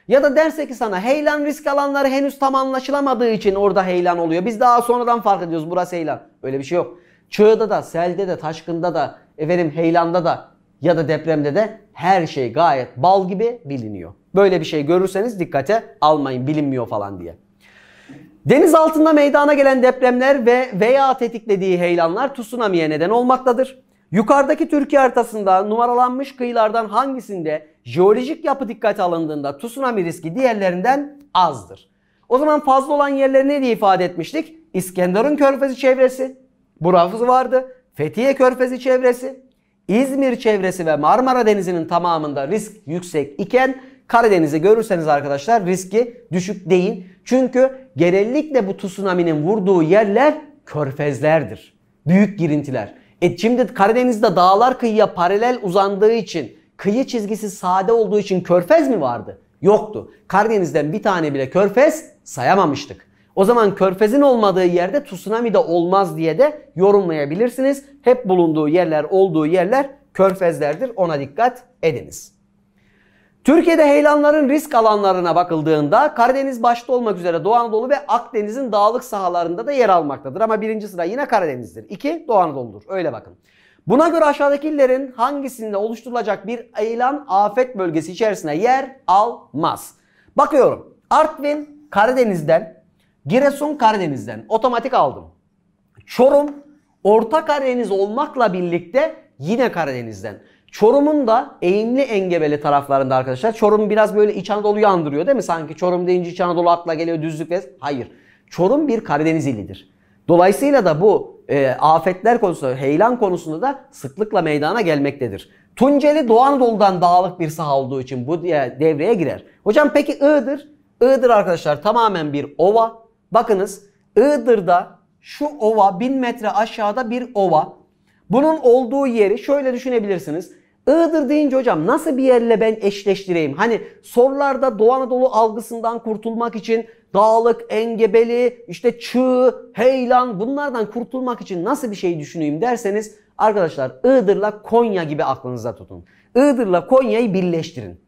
Ya da derse ki sana heyelan risk alanları henüz tam anlaşılamadığı için orada heyelan oluyor. Biz daha sonradan fark ediyoruz burası heyelan. Öyle bir şey yok. Çığda da, selde de, taşkında da, efendim heyelanda da ya da depremde de her şey gayet bal gibi biliniyor. Böyle bir şey görürseniz dikkate almayın bilinmiyor falan diye. Deniz altında meydana gelen depremler ve veya tetiklediği heyelanlar tsunami'ye neden olmaktadır. Yukarıdaki Türkiye haritasında numaralanmış kıyılardan hangisinde jeolojik yapı dikkate alındığında tsunami riski diğerlerinden azdır. O zaman fazla olan yerleri ne diye ifade etmiştik? İskenderun körfezi çevresi, burası vardı. Fethiye körfezi çevresi, İzmir çevresi ve Marmara Denizi'nin tamamında risk yüksek iken Karadeniz'i görürseniz arkadaşlar riski düşük değil. Çünkü genellikle bu tsunami'nin vurduğu yerler körfezlerdir. Büyük girintiler. E şimdi Karadeniz'de dağlar kıyıya paralel uzandığı için kıyı çizgisi sade olduğu için körfez mi vardı? Yoktu. Karadeniz'den bir tane bile körfez sayamamıştık. O zaman körfezin olmadığı yerde tsunami de olmaz diye de yorumlayabilirsiniz. Hep bulunduğu yerler olduğu yerler körfezlerdir. Ona dikkat ediniz. Türkiye'de heyelanların risk alanlarına bakıldığında Karadeniz başta olmak üzere Doğu Anadolu ve Akdeniz'in dağlık sahalarında da yer almaktadır. Ama birinci sıra yine Karadeniz'dir. İki Doğu Anadolu'dur. Öyle bakın. Buna göre aşağıdaki illerin hangisinde oluşturulacak bir eylem afet bölgesi içerisine yer almaz. Bakıyorum. Artvin Karadeniz'den, Giresun Karadeniz'den otomatik aldım. Çorum Orta Karadeniz olmakla birlikte yine Karadeniz'den. Çorum'un da eğimli engebeli taraflarında arkadaşlar. Çorum biraz böyle İç Anadolu'yu andırıyor değil mi? Sanki Çorum deyince İç Anadolu akla geliyor düzlük ve... Hayır. Çorum bir Karadeniz ilidir. Dolayısıyla da bu e, afetler konusunda, heyelan konusunda da sıklıkla meydana gelmektedir. Tunceli Doğu Anadolu'dan dağlık bir saha olduğu için bu devreye girer. Hocam peki Iğdır? Iğdır arkadaşlar tamamen bir ova. Bakınız Iğdır'da şu ova bin metre aşağıda bir ova. Bunun olduğu yeri şöyle düşünebilirsiniz. Iğdır deyince hocam nasıl bir yerle ben eşleştireyim? Hani sorularda Doğu Anadolu algısından kurtulmak için dağlık, engebeli, işte çığ, heylan bunlardan kurtulmak için nasıl bir şey düşüneyim derseniz arkadaşlar Iğdır'la Konya gibi aklınıza tutun. Iğdır'la Konya'yı birleştirin.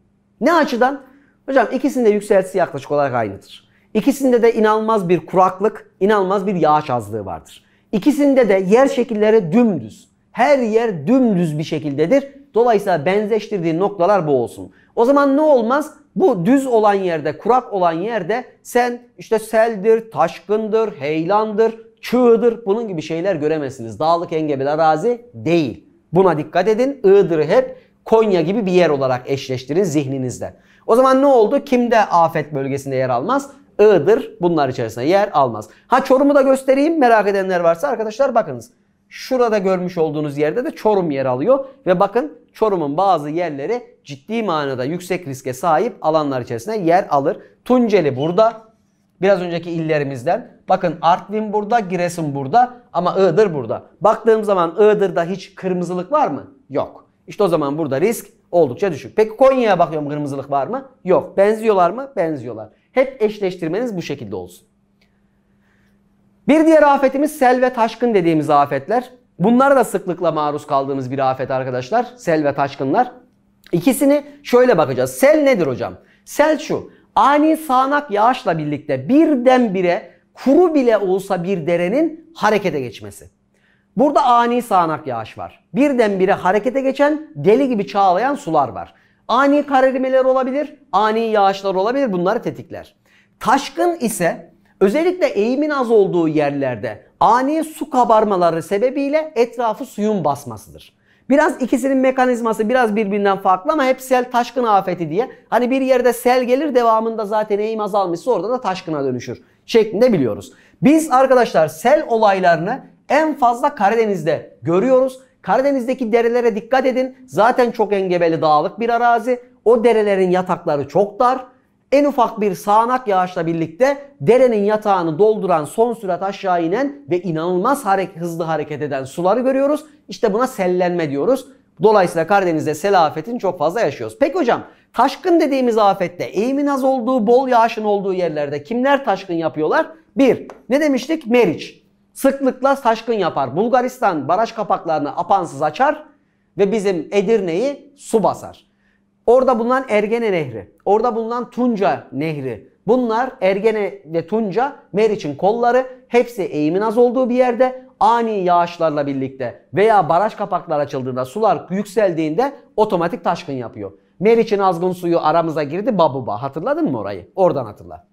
Ne açıdan? Hocam ikisinde yükseltisi yaklaşık olarak aynıdır. İkisinde de inanılmaz bir kuraklık, inanılmaz bir yağış azlığı vardır. İkisinde de yer şekilleri dümdüz. Her yer dümdüz bir şekildedir. Dolayısıyla benzeştirdiği noktalar bu olsun. O zaman ne olmaz? Bu düz olan yerde, kurak olan yerde sen işte seldir, taşkındır, heylandır, çığdır bunun gibi şeyler göremezsiniz. Dağlık engebeli arazi değil. Buna dikkat edin. Iğdır'ı hep Konya gibi bir yer olarak eşleştirin zihninizde. O zaman ne oldu? Kimde afet bölgesinde yer almaz? Iğdır bunlar içerisinde yer almaz. Ha Çorum'u da göstereyim merak edenler varsa arkadaşlar bakınız. Şurada görmüş olduğunuz yerde de Çorum yer alıyor ve bakın Çorum'un bazı yerleri ciddi manada yüksek riske sahip alanlar içerisinde yer alır. Tunceli burada. Biraz önceki illerimizden. Bakın Artvin burada, Giresun burada ama Iğdır burada. Baktığım zaman Iğdır'da hiç kırmızılık var mı? Yok. İşte o zaman burada risk oldukça düşük. Peki Konya'ya bakıyorum kırmızılık var mı? Yok. Benziyorlar mı? Benziyorlar. Hep eşleştirmeniz bu şekilde olsun. Bir diğer afetimiz sel ve taşkın dediğimiz afetler. Bunlara da sıklıkla maruz kaldığımız bir afet arkadaşlar. Sel ve taşkınlar. İkisini şöyle bakacağız. Sel nedir hocam? Sel şu. Ani sağanak yağışla birlikte birdenbire kuru bile olsa bir derenin harekete geçmesi. Burada ani sağanak yağış var. Birdenbire harekete geçen deli gibi çağlayan sular var. Ani kar erimeler olabilir, ani yağışlar olabilir bunları tetikler. Taşkın ise özellikle eğimin az olduğu yerlerde ani su kabarmaları sebebiyle etrafı suyun basmasıdır. Biraz ikisinin mekanizması biraz birbirinden farklı ama hep sel taşkın afeti diye. Hani bir yerde sel gelir devamında zaten eğim azalmışsa orada da taşkına dönüşür şeklinde biliyoruz. Biz arkadaşlar sel olaylarını en fazla Karadeniz'de görüyoruz. Karadeniz'deki derelere dikkat edin. Zaten çok engebeli dağlık bir arazi. O derelerin yatakları çok dar. En ufak bir sağanak yağışla birlikte derenin yatağını dolduran son sürat aşağı inen ve inanılmaz hare- hızlı hareket eden suları görüyoruz. İşte buna sellenme diyoruz. Dolayısıyla Karadeniz'de sel afetini çok fazla yaşıyoruz. Peki hocam taşkın dediğimiz afette eğimin az olduğu, bol yağışın olduğu yerlerde kimler taşkın yapıyorlar? Bir, ne demiştik? Meriç. Sıklıkla taşkın yapar. Bulgaristan baraj kapaklarını apansız açar ve bizim Edirne'yi su basar. Orada bulunan Ergene Nehri, orada bulunan Tunca Nehri. Bunlar Ergene ve Tunca Meriç'in kolları. Hepsi eğimin az olduğu bir yerde ani yağışlarla birlikte veya baraj kapakları açıldığında sular yükseldiğinde otomatik taşkın yapıyor. Meriç'in azgın suyu aramıza girdi Babuba. Hatırladın mı orayı? Oradan hatırla.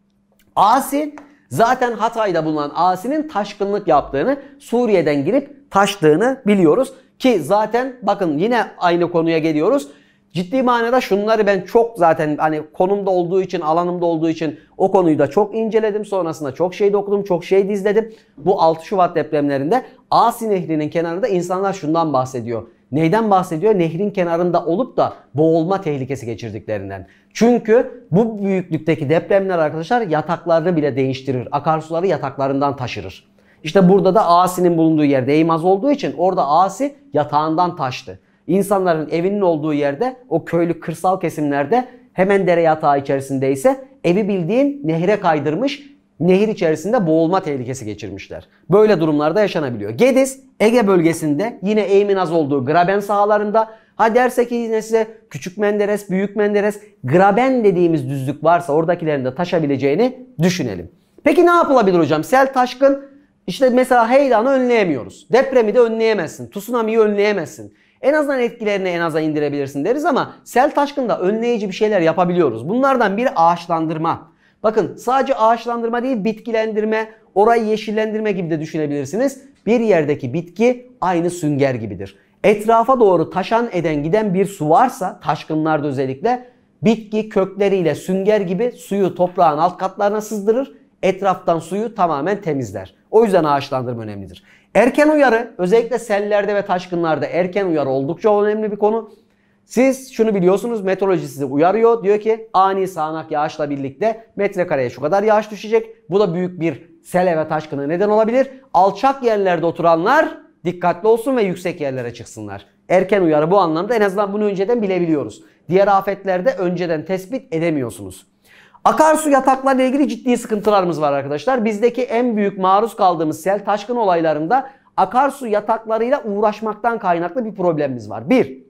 Asi zaten Hatay'da bulunan Asi'nin taşkınlık yaptığını Suriye'den girip taştığını biliyoruz. Ki zaten bakın yine aynı konuya geliyoruz. Ciddi manada şunları ben çok zaten hani konumda olduğu için, alanımda olduğu için o konuyu da çok inceledim. Sonrasında çok şey de okudum, çok şey de izledim. Bu 6 Şubat depremlerinde Asi Nehri'nin kenarında insanlar şundan bahsediyor. Neyden bahsediyor? Nehrin kenarında olup da boğulma tehlikesi geçirdiklerinden. Çünkü bu büyüklükteki depremler arkadaşlar yataklarını bile değiştirir. Akarsuları yataklarından taşırır. İşte burada da Asi'nin bulunduğu yer Eymaz olduğu için orada Asi yatağından taştı. İnsanların evinin olduğu yerde o köylü kırsal kesimlerde hemen dere yatağı içerisindeyse evi bildiğin nehre kaydırmış nehir içerisinde boğulma tehlikesi geçirmişler. Böyle durumlarda yaşanabiliyor. Gediz Ege bölgesinde yine eğimin az olduğu Graben sahalarında ha derse ki yine size Küçük Menderes, Büyük Menderes, Graben dediğimiz düzlük varsa oradakilerin de taşabileceğini düşünelim. Peki ne yapılabilir hocam? Sel taşkın işte mesela heyelanı önleyemiyoruz. Depremi de önleyemezsin. Tsunami'yi önleyemezsin. En azından etkilerini en aza indirebilirsin deriz ama sel taşkında önleyici bir şeyler yapabiliyoruz. Bunlardan biri ağaçlandırma. Bakın sadece ağaçlandırma değil bitkilendirme, orayı yeşillendirme gibi de düşünebilirsiniz. Bir yerdeki bitki aynı sünger gibidir. Etrafa doğru taşan eden giden bir su varsa taşkınlarda özellikle bitki kökleriyle sünger gibi suyu toprağın alt katlarına sızdırır. Etraftan suyu tamamen temizler. O yüzden ağaçlandırma önemlidir. Erken uyarı özellikle sellerde ve taşkınlarda erken uyarı oldukça önemli bir konu. Siz şunu biliyorsunuz meteoroloji sizi uyarıyor. Diyor ki ani sağanak yağışla birlikte metrekareye şu kadar yağış düşecek. Bu da büyük bir sele ve taşkına neden olabilir. Alçak yerlerde oturanlar dikkatli olsun ve yüksek yerlere çıksınlar. Erken uyarı bu anlamda en azından bunu önceden bilebiliyoruz. Diğer afetlerde önceden tespit edemiyorsunuz. Akarsu yataklarla ilgili ciddi sıkıntılarımız var arkadaşlar. Bizdeki en büyük maruz kaldığımız sel taşkın olaylarında akarsu yataklarıyla uğraşmaktan kaynaklı bir problemimiz var. Bir,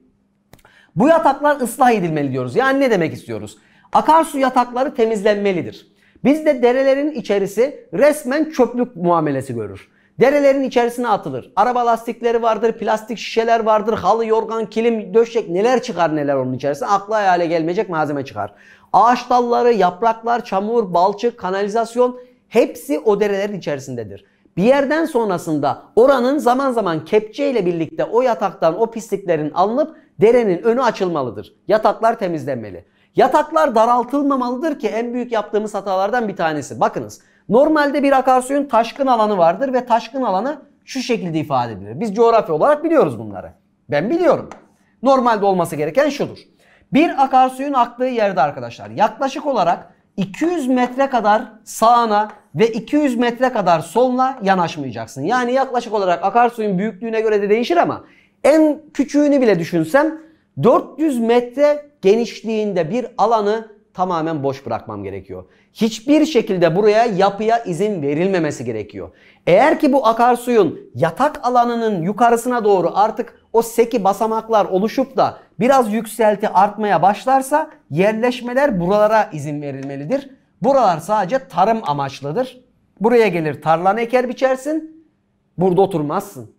bu yataklar ıslah edilmeli diyoruz. Yani ne demek istiyoruz? Akarsu yatakları temizlenmelidir. Bizde derelerin içerisi resmen çöplük muamelesi görür. Derelerin içerisine atılır. Araba lastikleri vardır, plastik şişeler vardır, halı, yorgan, kilim, döşek neler çıkar neler onun içerisine. Akla hayale gelmeyecek malzeme çıkar. Ağaç dalları, yapraklar, çamur, balçık, kanalizasyon hepsi o derelerin içerisindedir. Bir yerden sonrasında oranın zaman zaman kepçe ile birlikte o yataktan o pisliklerin alınıp derenin önü açılmalıdır. Yataklar temizlenmeli. Yataklar daraltılmamalıdır ki en büyük yaptığımız hatalardan bir tanesi. Bakınız normalde bir akarsuyun taşkın alanı vardır ve taşkın alanı şu şekilde ifade edilir. Biz coğrafya olarak biliyoruz bunları. Ben biliyorum. Normalde olması gereken şudur. Bir akarsuyun aktığı yerde arkadaşlar yaklaşık olarak 200 metre kadar sağına ve 200 metre kadar soluna yanaşmayacaksın. Yani yaklaşık olarak akarsuyun büyüklüğüne göre de değişir ama en küçüğünü bile düşünsem 400 metre genişliğinde bir alanı tamamen boş bırakmam gerekiyor. Hiçbir şekilde buraya yapıya izin verilmemesi gerekiyor. Eğer ki bu akarsuyun yatak alanının yukarısına doğru artık o seki basamaklar oluşup da biraz yükselti artmaya başlarsa yerleşmeler buralara izin verilmelidir. Buralar sadece tarım amaçlıdır. Buraya gelir tarlanı eker biçersin. Burada oturmazsın.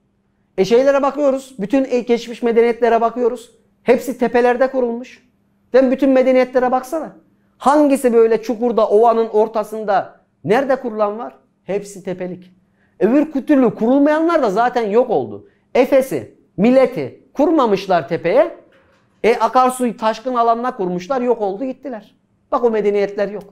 E şeylere bakıyoruz. Bütün e, geçmiş medeniyetlere bakıyoruz. Hepsi tepelerde kurulmuş. Sen bütün medeniyetlere baksana. Hangisi böyle çukurda, ovanın ortasında nerede kurulan var? Hepsi tepelik. Öbür türlü kurulmayanlar da zaten yok oldu. Efes'i, milleti kurmamışlar tepeye. E akarsu taşkın alanına kurmuşlar yok oldu gittiler. Bak o medeniyetler yok.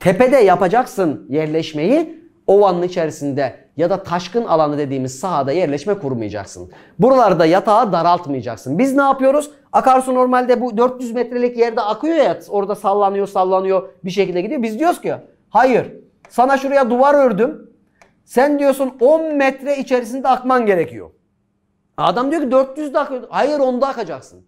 Tepede yapacaksın yerleşmeyi ovanın içerisinde ya da taşkın alanı dediğimiz sahada yerleşme kurmayacaksın. Buralarda yatağı daraltmayacaksın. Biz ne yapıyoruz? Akarsu normalde bu 400 metrelik yerde akıyor ya orada sallanıyor sallanıyor bir şekilde gidiyor. Biz diyoruz ki hayır sana şuraya duvar ördüm. Sen diyorsun 10 metre içerisinde akman gerekiyor. Adam diyor ki 400 de akıyor. Hayır 10'da akacaksın.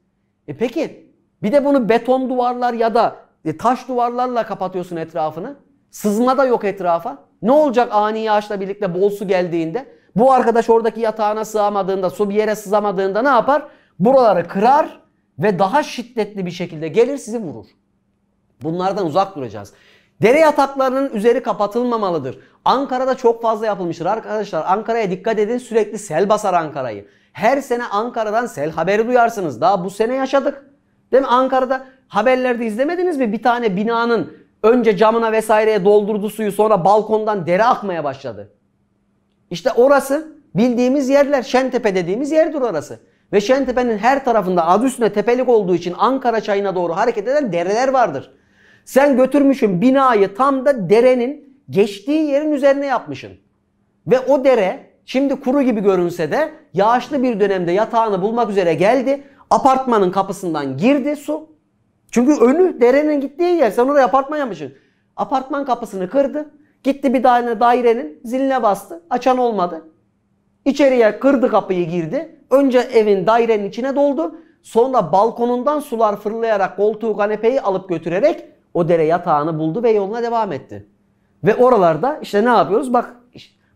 E peki bir de bunu beton duvarlar ya da e, taş duvarlarla kapatıyorsun etrafını. Sızma da yok etrafa. Ne olacak ani yağışla birlikte bol su geldiğinde? Bu arkadaş oradaki yatağına sığamadığında, su bir yere sızamadığında ne yapar? Buraları kırar ve daha şiddetli bir şekilde gelir sizi vurur. Bunlardan uzak duracağız. Dere yataklarının üzeri kapatılmamalıdır. Ankara'da çok fazla yapılmıştır arkadaşlar. Ankara'ya dikkat edin sürekli sel basar Ankara'yı. Her sene Ankara'dan sel haberi duyarsınız. Daha bu sene yaşadık. Değil mi? Ankara'da haberlerde izlemediniz mi? Bir tane binanın önce camına vesaireye doldurdu suyu sonra balkondan dere akmaya başladı. İşte orası bildiğimiz yerler Şentepe dediğimiz yerdir orası. Ve Şentepe'nin her tarafında adı üstüne tepelik olduğu için Ankara çayına doğru hareket eden dereler vardır. Sen götürmüşün binayı tam da derenin geçtiği yerin üzerine yapmışın. Ve o dere Şimdi kuru gibi görünse de yağışlı bir dönemde yatağını bulmak üzere geldi. Apartmanın kapısından girdi su. Çünkü önü derenin gittiği yer. Sen oraya apartman yapmışsın. Apartman kapısını kırdı. Gitti bir tane dairenin ziline bastı. Açan olmadı. İçeriye kırdı kapıyı girdi. Önce evin dairenin içine doldu. Sonra balkonundan sular fırlayarak koltuğu kanepeyi alıp götürerek o dere yatağını buldu ve yoluna devam etti. Ve oralarda işte ne yapıyoruz? Bak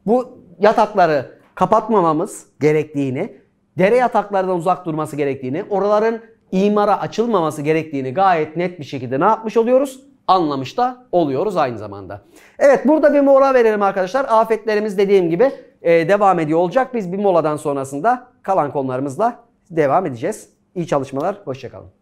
bu yatakları kapatmamamız gerektiğini, dere yataklardan uzak durması gerektiğini, oraların imara açılmaması gerektiğini gayet net bir şekilde ne yapmış oluyoruz? Anlamış da oluyoruz aynı zamanda. Evet burada bir mola verelim arkadaşlar. Afetlerimiz dediğim gibi e, devam ediyor olacak. Biz bir moladan sonrasında kalan konularımızla devam edeceğiz. İyi çalışmalar, hoşçakalın.